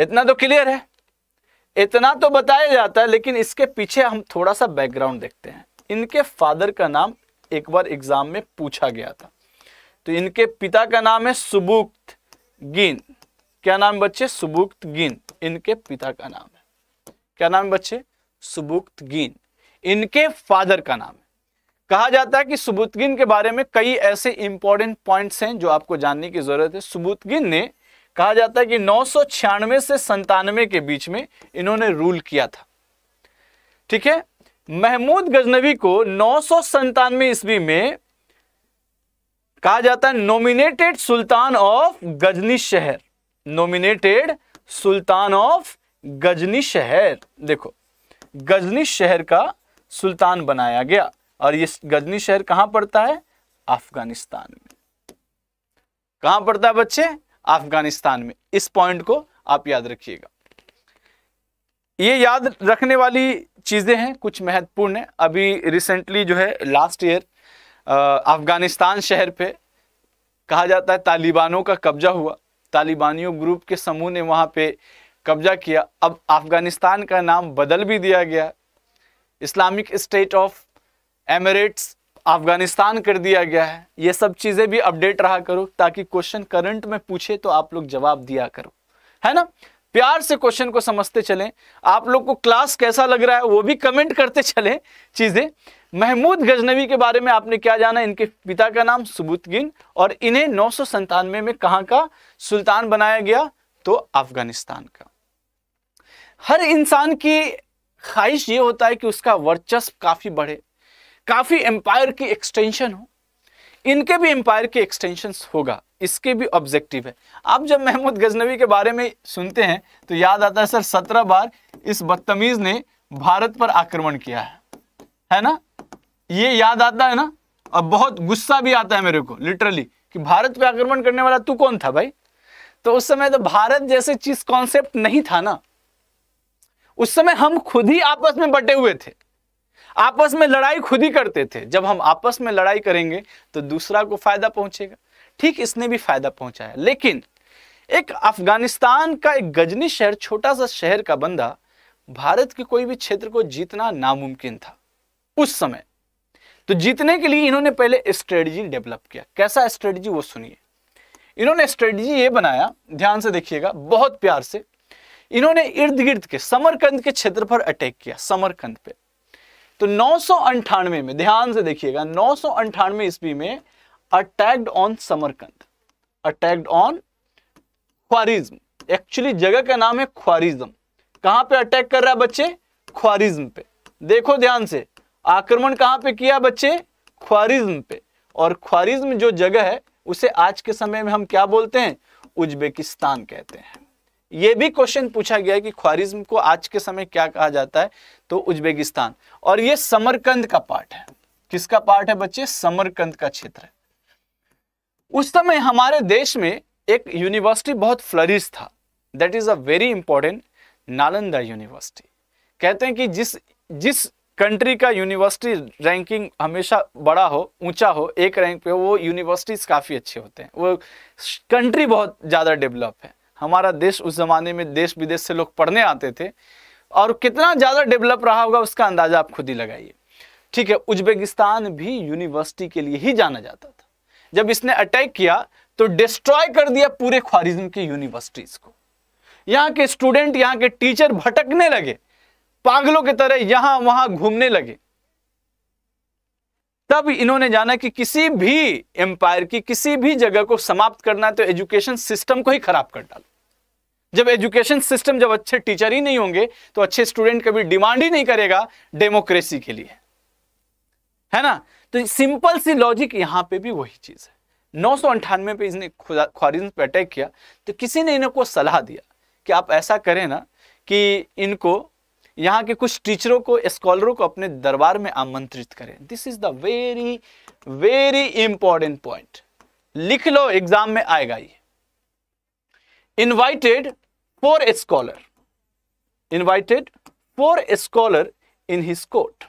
A: इतना तो क्लियर है इतना तो बताया जाता है लेकिन इसके पीछे हम थोड़ा सा बैकग्राउंड देखते हैं इनके फादर का नाम एक बार एग्जाम में पूछा गया था तो इनके पिता का नाम है सुबुक्त गिन क्या नाम बच्चे सुबुक्त गिन इनके पिता का नाम है क्या नाम बच्चे सुबुक्त गिन इनके फादर का नाम है कहा जाता है कि सुबुतगिन के बारे में कई ऐसे इंपॉर्टेंट पॉइंट्स हैं जो आपको जानने की जरूरत है सुबुतगिन ने कहा जाता है कि नौ से संतानवे के बीच में इन्होंने रूल किया था ठीक है महमूद गजनवी को नौ सौ ईस्वी में कहा जाता है नॉमिनेटेड सुल्तान ऑफ गजनी शहर नॉमिनेटेड सुल्तान ऑफ गजनी शहर देखो गजनी शहर का सुल्तान बनाया गया और ये गजनी शहर कहां पड़ता है अफगानिस्तान में कहां पड़ता है बच्चे अफगानिस्तान में इस पॉइंट को आप याद रखिएगा ये याद रखने वाली चीज़ें हैं कुछ महत्वपूर्ण है अभी रिसेंटली जो है लास्ट ईयर अफगानिस्तान शहर पे कहा जाता है तालिबानों का कब्जा हुआ तालिबानियों ग्रुप के समूह ने वहाँ पे कब्जा किया अब अफगानिस्तान का नाम बदल भी दिया गया Islamic State of Emirates Afghanistan कर दिया गया है ये सब चीज़ें भी अपडेट रहा करो ताकि क्वेश्चन करंट में पूछे तो आप लोग जवाब दिया करो है ना प्यार से क्वेश्चन को समझते चलें आप लोग को क्लास कैसा लग रहा है वो भी कमेंट करते चलें चीज़ें महमूद गजनवी के बारे में आपने क्या जाना इनके पिता का नाम सबुतगिन और इन्हें नौ में कहा का सुल्तान बनाया गया तो अफगानिस्तान का हर इंसान की ख्वाहिश ये होता है कि उसका वर्चस्व काफ़ी बढ़े काफ़ी एम्पायर की एक्सटेंशन हो इनके भी एम्पायर की एक्सटेंशन होगा इसके भी ऑब्जेक्टिव है आप जब महमूद गजनवी के बारे में सुनते हैं तो याद आता है सर सत्रह बार इस बदतमीज ने भारत पर आक्रमण किया है है ना ये याद आता है ना और बहुत गुस्सा भी आता है मेरे को लिटरली कि भारत पर आक्रमण करने वाला तू कौन था भाई तो उस समय तो भारत जैसे चीज कॉन्सेप्ट नहीं था ना उस समय हम खुद ही आपस में बटे हुए थे आपस में लड़ाई खुद ही करते थे जब हम आपस में लड़ाई करेंगे तो दूसरा को फायदा पहुंचेगा ठीक इसने भी फायदा पहुंचाया लेकिन एक अफगानिस्तान का एक गजनी शहर छोटा सा शहर का बंदा भारत के कोई भी क्षेत्र को जीतना नामुमकिन था उस समय तो जीतने के लिए इन्होंने पहले स्ट्रेटजी डेवलप किया कैसा स्ट्रेटजी वो सुनिए इन्होंने स्ट्रेटजी ये बनाया ध्यान से देखिएगा बहुत प्यार से इन्होंने इर्द गिर्द के समरकंद के क्षेत्र पर अटैक किया समरकंद पे तो नौ में ध्यान से देखिएगा नौ सौ अंठानवे ईस्वी में attacked on Samarkand attacked on Khwarizm actually जगह का नाम है ख्वारिज्म कहां पे अटैक कर रहा है बच्चे ख्वारिज्म पे देखो ध्यान से आक्रमण कहां पे किया बच्चे ख्वारिज्म पे और ख्वारिज्म जो जगह है उसे आज के समय में हम क्या बोलते हैं उज्बेकिस्तान कहते हैं ये भी क्वेश्चन पूछा गया है कि ख्वारिज्म को आज के समय क्या कहा जाता है तो उज्बेकिस्तान और ये समरकंद का पार्ट है किसका पार्ट है बच्चे समरकंद का क्षेत्र उस समय हमारे देश में एक यूनिवर्सिटी बहुत फ्लरिश था that is a very important Nalanda university कहते हैं कि जिस जिस कंट्री का यूनिवर्सिटी रैंकिंग हमेशा बड़ा हो ऊंचा हो एक रैंक पे हो वो यूनिवर्सिटीज काफ़ी अच्छे होते हैं वो कंट्री बहुत ज़्यादा डेवलप है हमारा देश उस ज़माने में देश विदेश से लोग पढ़ने आते थे और कितना ज़्यादा डेवलप रहा होगा उसका अंदाज़ा आप खुद ही लगाइए ठीक है उज्बेकिस्तान भी यूनिवर्सिटी के लिए ही जाना जाता था जब इसने अटैक किया तो डिस्ट्रॉय कर दिया पूरे ख्वारिज्म की यूनिवर्सिटीज़ को यहाँ के स्टूडेंट यहाँ के टीचर भटकने लगे पागलों की तरह यहां वहां घूमने लगे तब इन्होंने जाना कि किसी भी एम्पायर की किसी भी जगह को समाप्त करना है तो एजुकेशन सिस्टम को ही खराब कर डालो जब एजुकेशन सिस्टम जब अच्छे टीचर ही नहीं होंगे तो अच्छे स्टूडेंट कभी डिमांड ही नहीं करेगा डेमोक्रेसी के लिए है ना तो सिंपल सी लॉजिक यहां पे भी वही चीज है नौ पे इसने ख्वारिज पे अटैक किया तो किसी ने इनको सलाह दिया कि आप ऐसा करें ना कि इनको यहाँ के कुछ टीचरों को स्कॉलरों को अपने दरबार में आमंत्रित करें this is the very very important point लिख लो एग्जाम में आएगा ये invited four scholar invited four scholar in his court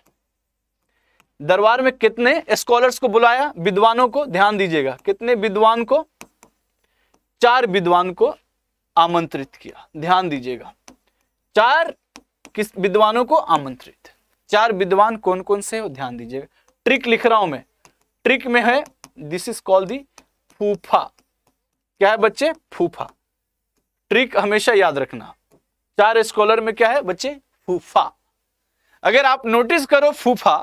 A: दरबार में कितने स्कॉलर्स को बुलाया विद्वानों को ध्यान दीजिएगा कितने विद्वान को चार विद्वान को आमंत्रित किया ध्यान दीजिएगा चार किस विद्वानों को आमंत्रित चार विद्वान कौन कौन से हो ध्यान दीजिएगा ट्रिक लिख रहा हूं मैं ट्रिक में है दिस इज कॉल्ड दी फूफा क्या है बच्चे फूफा ट्रिक हमेशा याद रखना चार स्कॉलर में क्या है बच्चे फूफा अगर आप नोटिस करो फूफा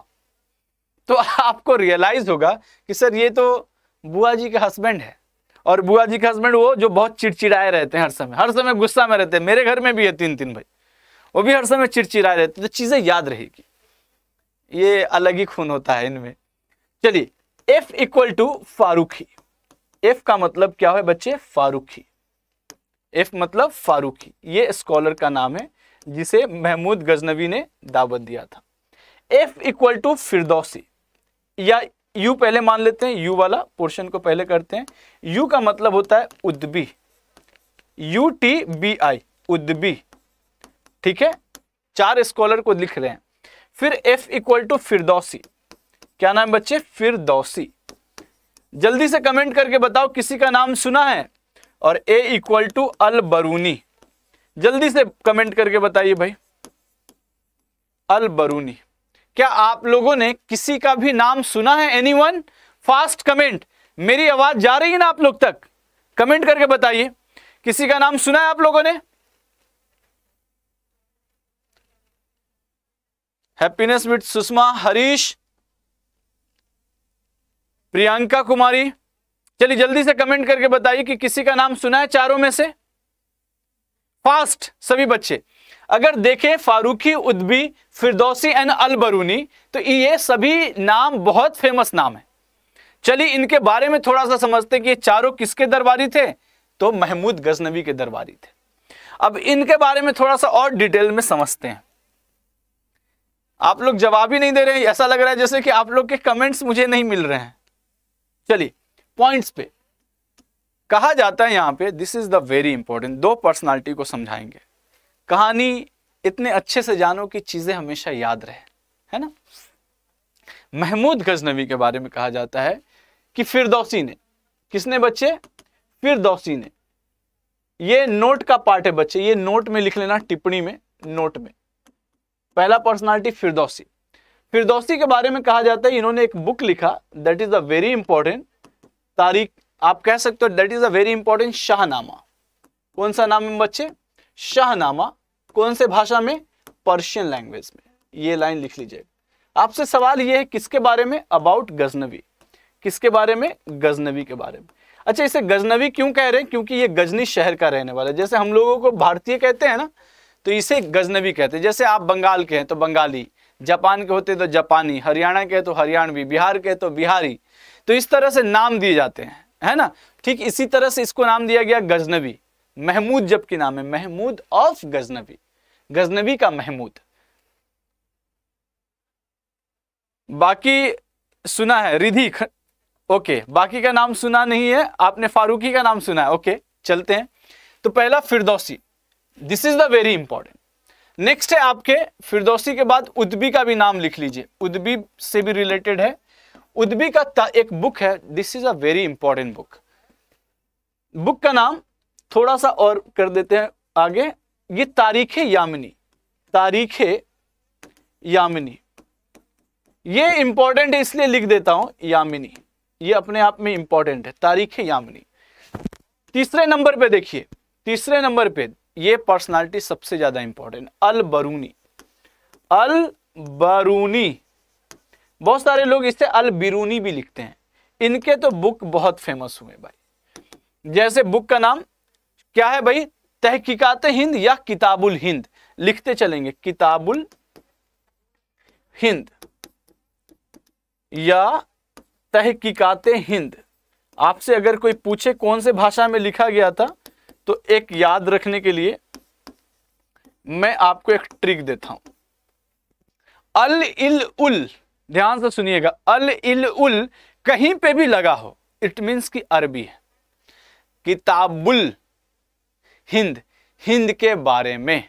A: तो आपको रियलाइज होगा कि सर ये तो बुआ जी का हस्बैंड है और बुआ जी के हस्बैंड वो जो बहुत चिड़चिड़ाए रहते हैं हर समय हर समय गुस्सा में रहते हैं मेरे घर में भी है तीन तीन भाई वो भी हर समय चिड़चिड़ाए रहते हैं तो चीज़ें याद रहेगी ये अलग ही खून होता है इनमें चलिए F equal to Farrukhi F का मतलब क्या है बच्चे फारूखी इफ मतलब फारूकी ये स्कॉलर का नाम है जिसे महमूद गजनवी ने दावत दिया था एफ इक्वल टू फिरदौसी या यू पहले मान लेते हैं यू वाला पोर्शन को पहले करते हैं यू का मतलब होता है Utbi U T B I Utbi ठीक है चार स्कॉलर को लिख रहे हैं फिर एफ इक्वल टू फिरदौसी क्या नाम बच्चे फिरदौसी जल्दी से कमेंट करके बताओ किसी का नाम सुना है और ए इक्वल टू अल बरूनी जल्दी से कमेंट करके बताइए भाई अल बरूनी क्या आप लोगों ने किसी का भी नाम सुना है एनीवन फास्ट कमेंट मेरी आवाज जा रही है ना आप लोग तक कमेंट करके बताइए किसी का नाम सुना है आप लोगों ने हैप्पीनेस विथ सुषमा हरीश प्रियंका कुमारी चलिए जल्दी से कमेंट करके बताइए कि किसी का नाम सुना है चारों में से फास्ट सभी बच्चे अगर देखें Farrukhi Utbi Firdausi and Al Biruni तो ये सभी नाम बहुत फेमस नाम है चलिए इनके बारे में थोड़ा सा समझते कि ये चारों किसके दरबारी थे तो महमूद गजनबी के दरबारी थे अब इनके बारे में थोड़ा सा और डिटेल में समझते हैं आप लोग जवाब ही नहीं दे रहे ऐसा लग रहा है जैसे कि आप लोग के कमेंट्स मुझे नहीं मिल रहे हैं चलिए पॉइंट्स पे कहा जाता है यहाँ पे this is the very important दो पर्सनालिटी को समझाएंगे कहानी इतने अच्छे से जानो कि चीजें हमेशा याद रहे है ना महमूद गजनवी के बारे में कहा जाता है कि फिरदौसी ने किसने बच्चे फिरदौसी ने ये नोट का पार्ट है बच्चे ये नोट में लिख लेना टिप्पणी में नोट में पहला पर्सनालिटी फिरदौसी फिरदौसी के बारे में कहा जाता है इन्होंने एक बुक लिखा that is the very important Tarikh आप कह सकते हो that is a very important Shahnama कौन सा नाम है बच्चे शाहनामा कौन से भाषा में पर्शियन लैंग्वेज में ये लाइन लिख लीजिए आपसे सवाल ये है किसके बारे में अबाउट गजनवी किसके बारे में गजनवी के बारे में अच्छा इसे गजनवी क्यों कह रहे हैं क्योंकि ये गजनी शहर का रहने वाला है जैसे हम लोगों को भारतीय कहते हैं ना तो इसे गजनवी कहते हैं जैसे आप बंगाल के हैं तो बंगाली जापान के होते तो जापानी हरियाणा के तो हरियाणवी बिहार के तो बिहारी तो इस तरह से नाम दिए जाते हैं है ना ठीक इसी तरह से इसको नाम दिया गया गजनबी महमूद जबकि नाम है महमूद ऑफ गजनबी गजनबी का महमूद बाकी सुना है रिधि ओके बाकी का नाम सुना नहीं है आपने फारूकी का नाम सुना है ओके चलते हैं तो पहला Firdausi this is the very important next है आपके फिरदौसी के बाद उदबी का भी नाम लिख लीजिए उदबी से भी रिलेटेड है उद्बी का एक बुक है this is a very important book book का नाम थोड़ा सा और कर देते हैं आगे ये तारीख यामिनी तारीख यामिनी ये इंपॉर्टेंट है इसलिए लिख देता हूं यामिनी ये अपने आप में इंपॉर्टेंट है तारीख यामिनी तीसरे नंबर पे देखिए तीसरे नंबर पे ये पर्सनालिटी सबसे ज्यादा इंपॉर्टेंट अल बरूनी अल बरूनी बहुत सारे लोग इससे अल बिरूनी भी लिखते हैं इनके तो बुक बहुत फेमस हुए भाई जैसे बुक का नाम क्या है भाई तहकीकात हिंद या किताबुल हिंद लिखते चलेंगे किताबुल हिंद या तहकीकात हिंद आपसे अगर कोई पूछे कौन से भाषा में लिखा गया था तो एक याद रखने के लिए मैं आपको एक ट्रिक देता हूं अल इल उल ध्यान से सुनिएगा अल इल उल कहीं पे भी लगा हो इट मीन्स कि अरबी है किताबुल हिंद हिंद के बारे में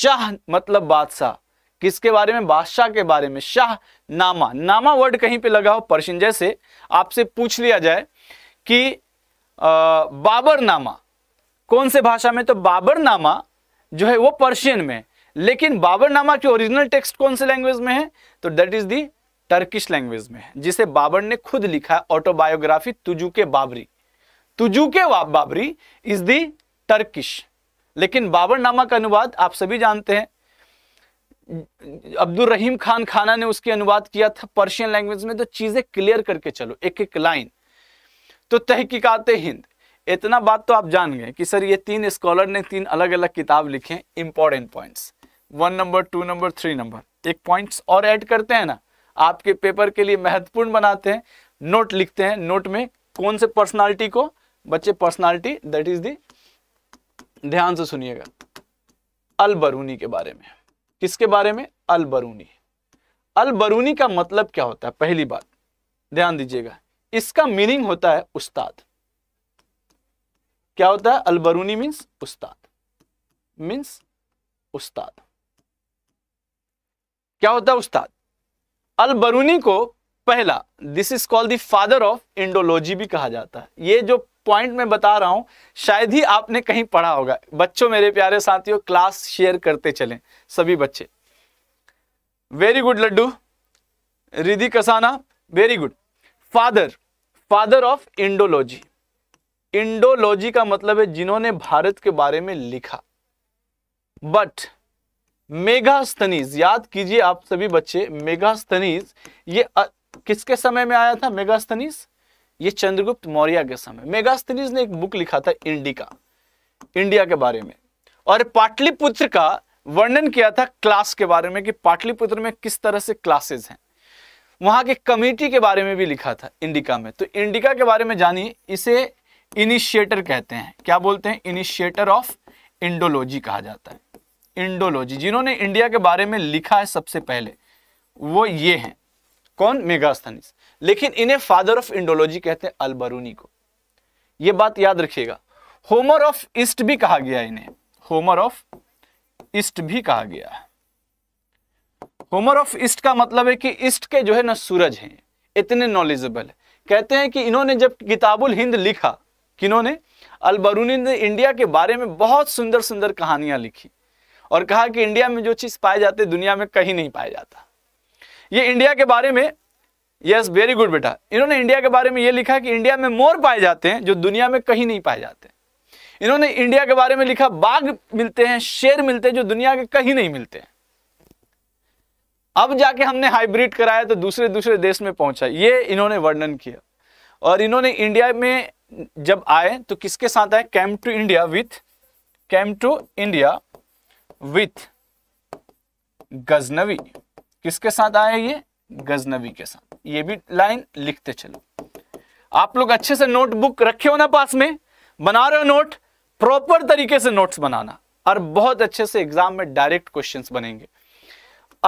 A: शाह मतलब बादशाह किसके बारे में बादशाह के बारे में शाह नामा नामा वर्ड कहीं पे लगा हो पर्शियन जैसे आपसे पूछ लिया जाए कि बाबर नामा कौन से भाषा में तो बाबर नामा जो है वो पर्शियन में लेकिन बाबरनामा के ओरिजिनल टेक्स्ट कौन से लैंग्वेज में है तो that is the Turkish language में है जिसे बाबर ने खुद लिखा है ऑटोबायोग्राफी के बाबरी के बाबरी इज दी टर्किश लेकिन बाबरनामा का अनुवाद आप सभी जानते हैं अब्दुल रहीम खान खाना ने उसके अनुवाद किया था पर्शियन लैंग्वेज में तो चीजें क्लियर करके चलो एक एक लाइन तो तहकीकात हिंद इतना बात तो आप जान गए कि सर ये तीन स्कॉलर ने तीन अलग अलग किताब लिखे important points one number two number three number एक पॉइंट्स और ऐड करते हैं ना आपके पेपर के लिए महत्वपूर्ण बनाते हैं नोट लिखते हैं नोट में कौन से पर्सनालिटी को बच्चे पर्सनालिटी दैट इज दी ध्यान से सुनिएगा अल बरूनी के बारे में किसके बारे में अल बरूनी अल बरूनी का मतलब क्या होता है पहली बात ध्यान दीजिएगा इसका मीनिंग होता है उस्ताद क्या होता है अलबरूनी मीन्स उस्ताद मीन्स उस्ताद क्या होता है उस्ताद अल बरूनी को पहला this is called the father of Indology भी कहा जाता है ये जो पॉइंट मैं बता रहा हूं शायद ही आपने कहीं पढ़ा होगा बच्चों मेरे प्यारे साथियों क्लास शेयर करते चलें सभी बच्चे very good Laddu Riddhi Kasana very good father father of Indology Indology का मतलब है जिन्होंने भारत के बारे में लिखा बट मेगास्तनीज याद कीजिए आप सभी बच्चे मेगास्तनीज ये अ, किसके समय में आया था मेगास्तनीज ये चंद्रगुप्त मौर्य के समय मेगास्तनीज ने एक बुक लिखा था इंडिका इंडिया के बारे में और पाटलिपुत्र का वर्णन किया था क्लास के बारे में कि पाटलिपुत्र में किस तरह से क्लासेस हैं वहां के कमेटी के बारे में भी लिखा था इंडिका में तो इंडिका के बारे में जानिए इसे इनिशिएटर कहते हैं क्या बोलते हैं इनिशिएटर ऑफ इंडोलॉजी कहा जाता है इंडोलॉजी जिन्होंने इंडिया के बारे में लिखा है सबसे पहले वो ये हैं कौन मेगास्थनिस लेकिन इन्हें फादर ऑफ इंडोलॉजी कहते हैं अलबरूनी को ये बात याद रखिएगा होमर ऑफ ईस्ट भी कहा गया इन्हें होमर ऑफ ईस्ट भी कहा गया है होमर ऑफ ईस्ट का मतलब है कि ईस्ट के जो है ना सूरज हैं इतने नॉलेजेबल है कहते हैं कि इन्होंने जब किताबुल हिंद लिखा किन्होंने अलबरूनी ने इंडिया के बारे में बहुत सुंदर सुंदर कहानियां लिखी और कहा कि इंडिया में जो चीज़ पाए जाते दुनिया में कहीं नहीं पाया जाता ये इंडिया के बारे में यस वेरी गुड बेटा इन्होंने इंडिया के बारे में ये लिखा कि इंडिया में मोर पाए जाते हैं जो दुनिया में कहीं नहीं पाए जाते इन्होंने इंडिया के बारे में लिखा बाघ मिलते हैं शेर मिलते हैं जो दुनिया के कहीं नहीं मिलते अब जाके हमने हाइब्रिड कराया तो दूसरे दूसरे देश में पहुंचा ये इन्होंने वर्णन किया और इन्होंने इंडिया में जब आए तो किसके साथ आए came to India with came to India with Ghaznavi किसके साथ आया ये गजनवी के साथ ये भी लाइन लिखते चलो आप लोग अच्छे से नोटबुक रखे हो ना पास में बना रहे हो नोट प्रॉपर तरीके से नोट्स बनाना और बहुत अच्छे से एग्जाम में डायरेक्ट क्वेश्चंस बनेंगे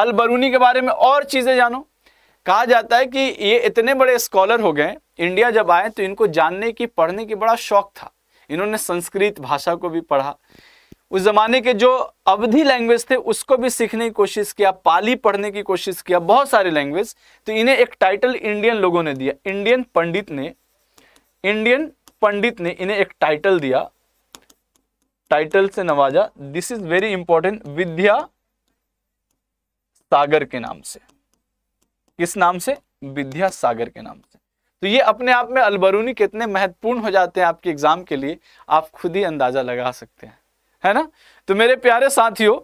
A: अल बरूनी के बारे में और चीज़ें जानो कहा जाता है कि ये इतने बड़े स्कॉलर हो गए इंडिया जब आए तो इनको जानने की पढ़ने की बड़ा शौक था इन्होंने संस्कृत भाषा को भी पढ़ा उस ज़माने के जो अवधि लैंग्वेज थे उसको भी सीखने की कोशिश किया पाली पढ़ने की कोशिश किया बहुत सारे लैंग्वेज तो इन्हें एक टाइटल इंडियन लोगों ने दिया इंडियन पंडित ने इंडियन पंडित ने इन्हें एक टाइटल दिया टाइटल से नवाजा this is very important Vidya Sagar के नाम से किस नाम से विद्या सागर के नाम से तो ये अपने आप में अलबरूनी कितने महत्वपूर्ण हो जाते हैं आपके एग्जाम के लिए आप खुद ही अंदाजा लगा सकते हैं है ना तो मेरे प्यारे साथियों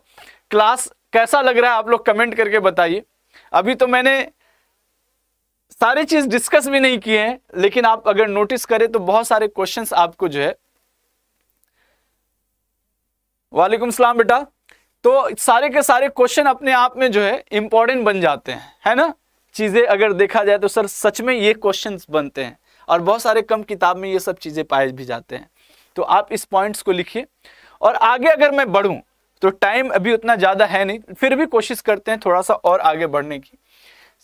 A: क्लास कैसा लग रहा है आप लोग कमेंट करके बताइए अभी तो मैंने सारी चीज डिस्कस भी नहीं किए हैं लेकिन आप अगर नोटिस करें तो बहुत सारे क्वेश्चंस आपको जो है वालेकुम सलाम बेटा तो सारे के सारे क्वेश्चन अपने आप में जो है इंपॉर्टेंट बन जाते हैं है ना चीज़ें अगर देखा जाए तो सर सच में ये क्वेश्चन बनते हैं और बहुत सारे कम किताब में ये सब चीज़ें पाए भी जाते हैं तो आप इस पॉइंट्स को लिखिए और आगे अगर मैं बढ़ूं तो टाइम अभी उतना ज़्यादा है नहीं फिर भी कोशिश करते हैं थोड़ा सा और आगे बढ़ने की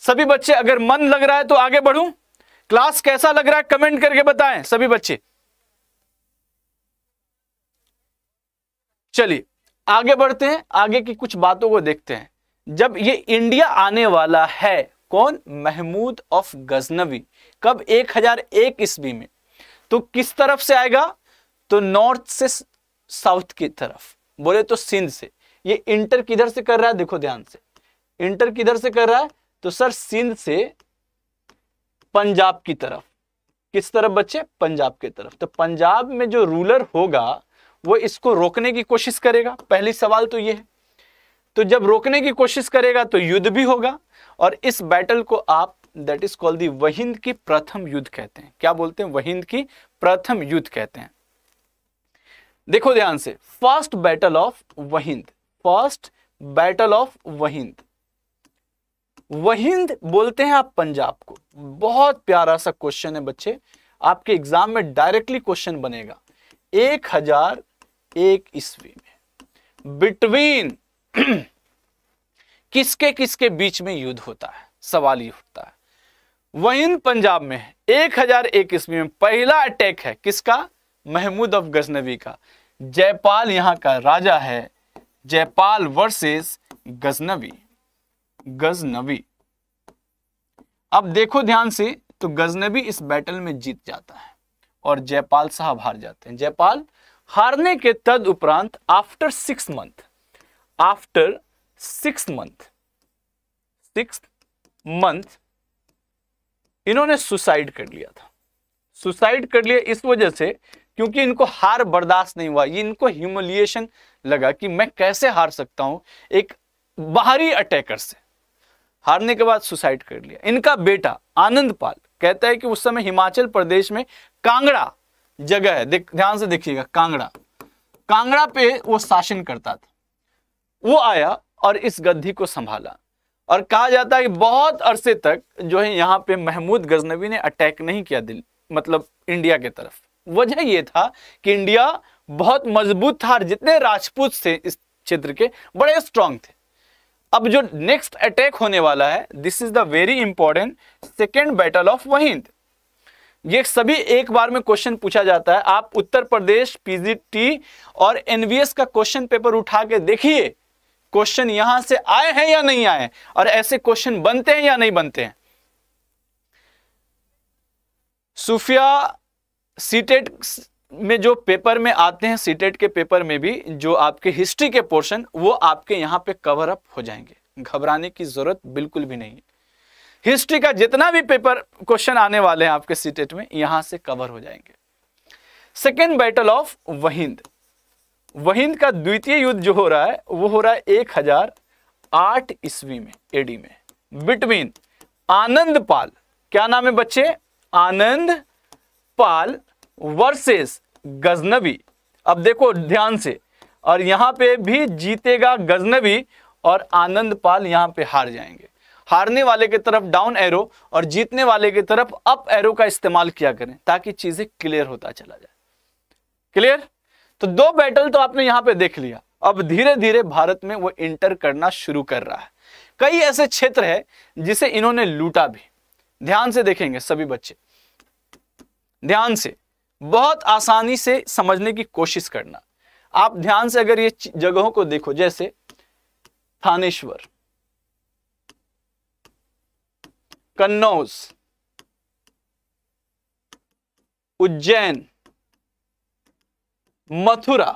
A: सभी बच्चे अगर मन लग रहा है तो आगे बढ़ूं क्लास कैसा लग रहा है कमेंट करके बताएं सभी बच्चे चलिए आगे बढ़ते हैं आगे की कुछ बातों को देखते हैं जब ये इंडिया आने वाला है कौन महमूद ऑफ गजनवी कब 1001 हजार ईस्वी में तो किस तरफ से आएगा तो नॉर्थ से साउथ की तरफ बोले तो सिंध से ये इंटर किधर से कर रहा है देखो ध्यान से इंटर किधर से कर रहा है तो सर सिंध से पंजाब की तरफ किस तरफ बच्चे पंजाब की तरफ तो पंजाब में जो रूलर होगा वो इसको रोकने की कोशिश करेगा पहली सवाल तो ये है तो जब रोकने की कोशिश करेगा तो युद्ध भी होगा और इस बैटल को आप that is called the Waihind की प्रथम युद्ध कहते हैं क्या बोलते हैं वहिंद की प्रथम युद्ध कहते हैं देखो ध्यान से first battle of Waihind first battle of Waihind Waihind बोलते हैं आप पंजाब को बहुत प्यारा सा क्वेश्चन है बच्चे आपके एग्जाम में डायरेक्टली क्वेश्चन बनेगा एक हजार एक ईस्वी में बिटवीन [CLEARS THROAT] किसके किसके बीच में युद्ध होता है सवाल ये उठता है वहिंद पंजाब में है एक हजार एक ईस्वी में पहला अटैक है किसका महमूद अफ गजनबी का जयपाल यहाँ का राजा है जयपाल वर्सेस गजनवी गजनवी अब देखो ध्यान से तो गजनवी इस बैटल में जीत जाता है और जयपाल साहब हार जाते हैं जयपाल हारने के तद उपरांत after six month after six month six month इन्होंने सुसाइड कर लिया था सुसाइड कर लिया इस वजह से क्योंकि इनको हार बर्दाश्त नहीं हुआ ये इनको ह्यूमिलिएशन लगा कि मैं कैसे हार सकता हूं एक बाहरी अटैकर से हारने के बाद सुसाइड कर लिया इनका बेटा आनंद पाल कहता है कि उस समय हिमाचल प्रदेश में कांगड़ा जगह है ध्यान से देखिएगा कांगड़ा कांगड़ा पे वो शासन करता था वो आया और इस गद्दी को संभाला और कहा जाता है कि बहुत अरसे तक जो है यहाँ पे महमूद गजनवी ने अटैक नहीं किया दिल मतलब इंडिया के तरफ वजह यह था कि इंडिया बहुत मजबूत था और जितने राजपूत थे इस क्षेत्र के बड़े स्ट्रांग थे अब जो नेक्स्ट अटैक होने वाला है this is the very important second battle of Waihind ये सभी एक बार में क्वेश्चन पूछा जाता है आप उत्तर प्रदेश पीजीटी और एनवीएस का क्वेश्चन पेपर उठा के देखिए क्वेश्चन यहां से आए हैं या नहीं आए और ऐसे क्वेश्चन बनते हैं या नहीं बनते हैं सुफिया सीटेट में जो पेपर में आते हैं सीटेट के पेपर में भी जो आपके हिस्ट्री के पोर्शन वो आपके यहाँ पे कवर अप हो जाएंगे घबराने की जरूरत बिल्कुल भी नहीं है हिस्ट्री का जितना भी पेपर क्वेश्चन आने वाले हैं आपके सीटेट में यहां से कवर हो जाएंगे second battle of Waihind Waihind का द्वितीय युद्ध जो हो रहा है वो हो रहा है एक हजार आठ ईस्वी में एडी में बिटवीन आनंद पाल क्या नाम है बच्चे आनंद पाल वर्सेस गजनबी अब देखो ध्यान से और यहाँ पे भी जीतेगा गजनबी और आनंद पाल यहाँ पे हार जाएंगे हारने वाले की तरफ डाउन एरो और जीतने वाले की तरफ अप एरो का इस्तेमाल किया करें ताकि चीजें क्लियर होता चला जाए क्लियर तो दो बैटल तो आपने यहां पे देख लिया अब धीरे धीरे भारत में वो इंटर करना शुरू कर रहा है कई ऐसे क्षेत्र है जिसे इन्होंने लूटा भी ध्यान से देखेंगे सभी बच्चे ध्यान से बहुत आसानी से समझने की कोशिश करना आप ध्यान से अगर ये जगहों को देखो जैसे थानेश्वर कन्नौज उज्जैन मथुरा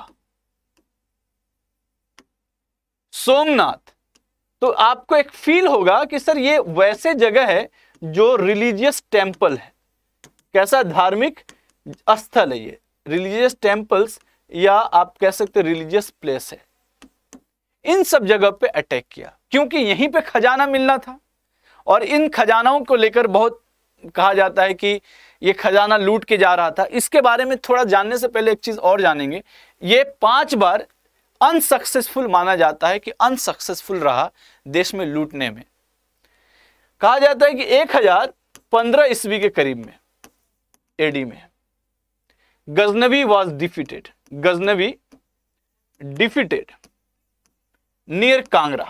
A: सोमनाथ तो आपको एक फील होगा कि सर ये वैसे जगह है जो रिलीजियस टेम्पल है कैसा धार्मिक स्थल है ये रिलीजियस टेम्पल्स या आप कह सकते रिलीजियस प्लेस है इन सब जगह पे अटैक किया क्योंकि यहीं पे खजाना मिलना था और इन खजानाओं को लेकर बहुत कहा जाता है कि ये खजाना लूट के जा रहा था इसके बारे में थोड़ा जानने से पहले एक चीज़ और जानेंगे ये पांच बार अनसक्सेसफुल माना जाता है कि अनसक्सेसफुल रहा देश में लूटने में कहा जाता है कि एक हजार पंद्रह ईस्वी के करीब में एडी में Ghaznavi was defeated Ghaznavi defeated near Kangra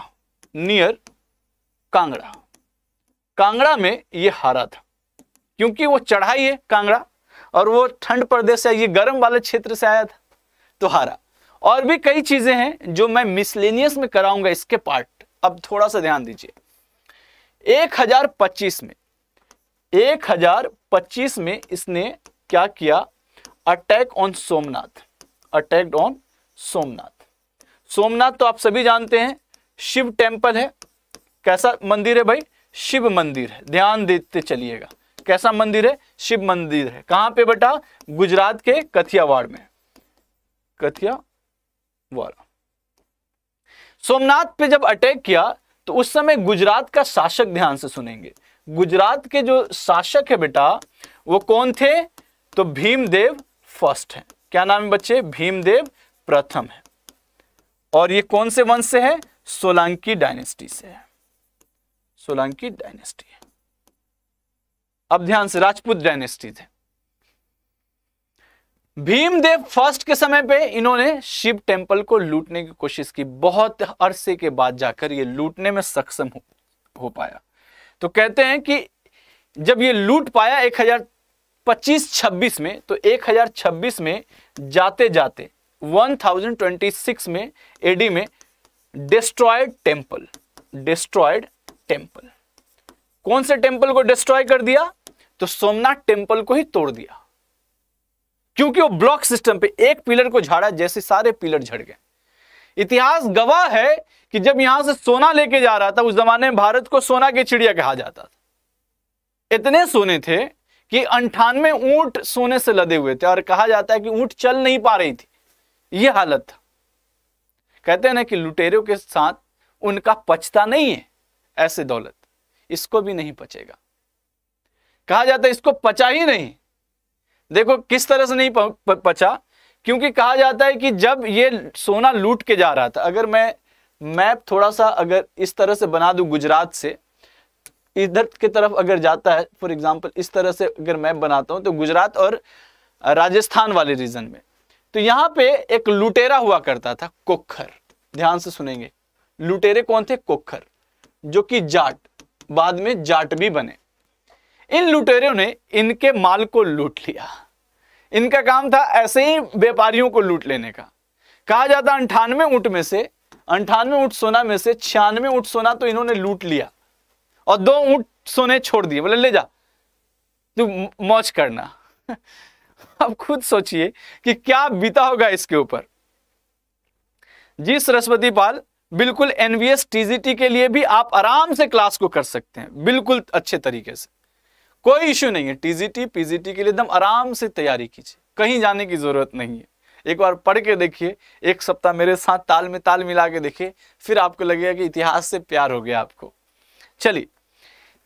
A: near Kangra Kangra में ये हारा था क्योंकि वो चढ़ाई है कांगड़ा और वो ठंड प्रदेश से ये गर्म वाले क्षेत्र से आया था तो हारा और भी कई चीजें हैं जो मैं मिसलेनियस में कराऊंगा इसके पार्ट अब थोड़ा सा ध्यान दीजिए 1025 में 1025 में इसने क्या किया attack on Somnath attack on Somnath Somnath तो आप सभी जानते हैं शिव टेम्पल है कैसा मंदिर है भाई शिव मंदिर है ध्यान देते चलिएगा कैसा मंदिर है शिव मंदिर है कहां पे बेटा गुजरात के कथियावाड़ में कथियावाड़ सोमनाथ पे जब अटैक किया तो उस समय गुजरात का शासक ध्यान से सुनेंगे गुजरात के जो शासक है बेटा वो कौन थे तो भीमदेव फर्स्ट है क्या नाम है बच्चे भीमदेव प्रथम है और ये कौन से वंश से है सोलंकी डायनेस्टी से है सोलंकी डायनेस्टी है अब ध्यान से राजपूत डायनेस्टी थे भीमदेव फर्स्ट के समय पे इन्होंने शिव टेंपल को लूटने की कोशिश की बहुत अरसे के बाद जाकर ये लूटने में सक्षम हो, हो पाया तो कहते हैं कि जब ये लूट पाया एक हजार पच्चीस छब्बीस में तो एक हजार छब्बीस में जाते जाते वन थाउजेंड ट्वेंटी सिक्स में एडी में डिस्ट्रॉयड टेम्पल डिस्ट्रॉयड टेम्पल कौन से टेम्पल को डिस्ट्रॉय कर दिया तो सोमनाथ टेम्पल को ही तोड़ दिया क्योंकि वो ब्लॉक सिस्टम पे एक पिलर को झाड़ा जैसे सारे पिलर झड़ गए इतिहास गवाह है कि जब यहां से सोना लेके जा रहा था उस जमाने में भारत को सोना की चिड़िया कहा जाता था इतने सोने थे कि अंठानवे ऊंट सोने से लदे हुए थे और कहा जाता है कि ऊंट चल नहीं पा रही थी यह हालत था कहते हैं ना कि लुटेरों के साथ उनका पचता नहीं है ऐसे दौलत इसको भी नहीं पचेगा कहा जाता है इसको पचा ही नहीं देखो किस तरह से नहीं पचा क्योंकि कहा जाता है कि जब ये सोना लूट के जा रहा था अगर मैं मैप थोड़ा सा अगर इस तरह से बना दूं गुजरात से इधर की तरफ अगर जाता है फॉर एग्जाम्पल इस तरह से अगर मैप बनाता हूँ तो गुजरात और राजस्थान वाले रीजन में तो यहाँ पे एक लुटेरा हुआ करता था कोखर ध्यान से सुनेंगे लुटेरे कौन थे कोखर जो कि जाट बाद में जाट भी बने इन लुटेरों ने इनके माल को लूट लिया इनका काम था ऐसे ही व्यापारियों को लूट लेने का कहा जाता अंठानवे ऊंट में से अंठानवे ऊंट सोना में से छियानवे ऊंट सोना तो इन्होंने लूट लिया और दो ऊंट सोने छोड़ दिए बोले ले जा तू मौज करना [LAUGHS] अब खुद सोचिए कि क्या बीता होगा इसके ऊपर जी सरस्वती पाल बिल्कुल एनवीएस टीजीटी के लिए भी आप आराम से क्लास को कर सकते हैं बिल्कुल अच्छे तरीके से कोई इश्यू नहीं है टीजीटी पीजीटी के लिए एकदम आराम से तैयारी कीजिए कहीं जाने की जरूरत नहीं है एक बार पढ़ के देखिए एक सप्ताह मेरे साथ ताल में ताल मिला के देखिए फिर आपको लगेगा कि इतिहास से प्यार हो गया आपको चलिए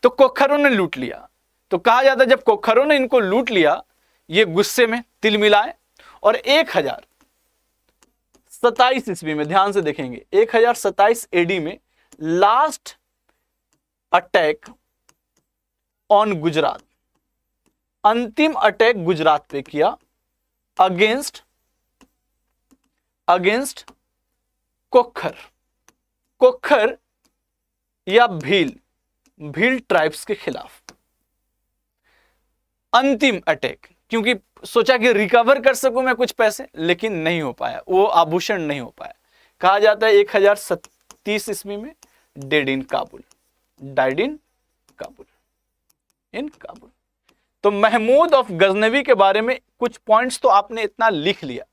A: तो कोखरों ने लूट लिया तो कहा जाता जब कोखरों ने इनको लूट लिया ये गुस्से में तिल मिलाए और एक हजार सताइस ईस्वी में ध्यान से देखेंगे एक हजार सताइस एडी में लास्ट अटैक ऑन गुजरात अंतिम अटैक गुजरात पे किया अगेंस्ट अगेंस्ट कोखर कोखर या भील भील ट्राइब्स के खिलाफ अंतिम अटैक क्योंकि सोचा कि रिकवर कर सकूं मैं कुछ पैसे लेकिन नहीं हो पाया वो आभूषण नहीं हो पाया कहा जाता है एक हजार सत्तीस ईस्वी में dead in Kabul died in Kabul in Kabul तो महमूद ऑफ गजनवी के बारे में कुछ पॉइंट्स तो आपने इतना लिख लिया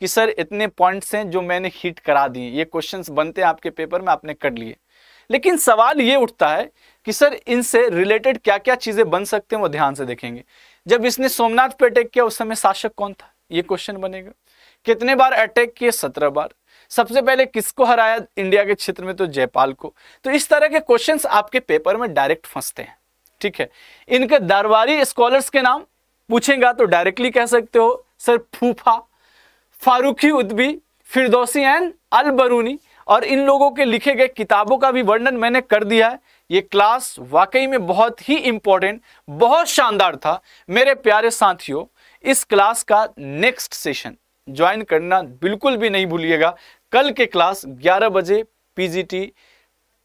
A: कि सर इतने पॉइंट्स हैं जो मैंने हिट करा दिए ये क्वेश्चंस बनते हैं आपके पेपर में आपने कर लिए लेकिन सवाल ये उठता है कि सर इनसे रिलेटेड क्या क्या चीज़ें बन सकते हैं वो ध्यान से देखेंगे जब इसने सोमनाथ पे अटैक किया उस समय शासक कौन था ये क्वेश्चन बनेगा कितने बार अटैक किए सत्रह बार सबसे पहले किसको हराया इंडिया के क्षेत्र में तो जयपाल को तो इस तरह के क्वेश्चंस आपके पेपर में डायरेक्ट फंसते हैं ठीक है इनके दरबारी स्कॉलर्स के नाम पूछेगा तो डायरेक्टली कह सकते हो सर फूफा Farrukhi Utbi Firdausi and Al Biruni और इन लोगों के लिखे गए किताबों का भी वर्णन मैंने कर दिया है ये क्लास वाकई में बहुत ही इंपॉर्टेंट बहुत शानदार था मेरे प्यारे साथियों इस क्लास का नेक्स्ट सेशन ज्वाइन करना बिल्कुल भी नहीं भूलिएगा कल के क्लास 11 बजे पीजीटी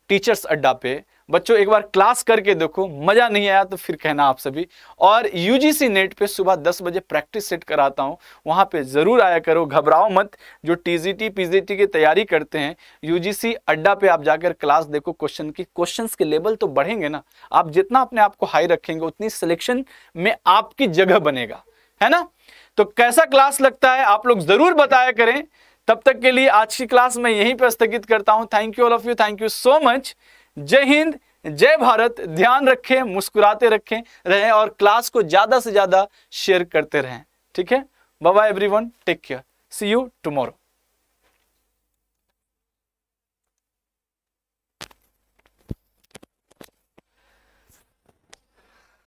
A: टीचर्स अड्डा पे बच्चों एक बार क्लास करके देखो मज़ा नहीं आया तो फिर कहना आप सभी और यूजीसी नेट पे सुबह 10 बजे प्रैक्टिस सेट कराता हूँ वहाँ पे ज़रूर आया करो घबराओ मत जो टीजीटी पीजीटी की तैयारी करते हैं यूजीसी अड्डा पे आप जाकर क्लास देखो क्वेश्चन की क्वेश्चन के लेवल तो बढ़ेंगे ना आप जितना अपने आप को हाई रखेंगे उतनी सिलेक्शन में आपकी जगह बनेगा है ना तो कैसा क्लास लगता है आप लोग ज़रूर बताया करें तब तक के लिए आज की क्लास में यहीं पर स्थगित करता हूँ thank you all of you thank you so much जय हिंद जय भारत ध्यान रखें मुस्कुराते रखें रहें और क्लास को ज़्यादा से ज़्यादा शेयर करते रहें ठीक है bye everyone take care see you tomorrow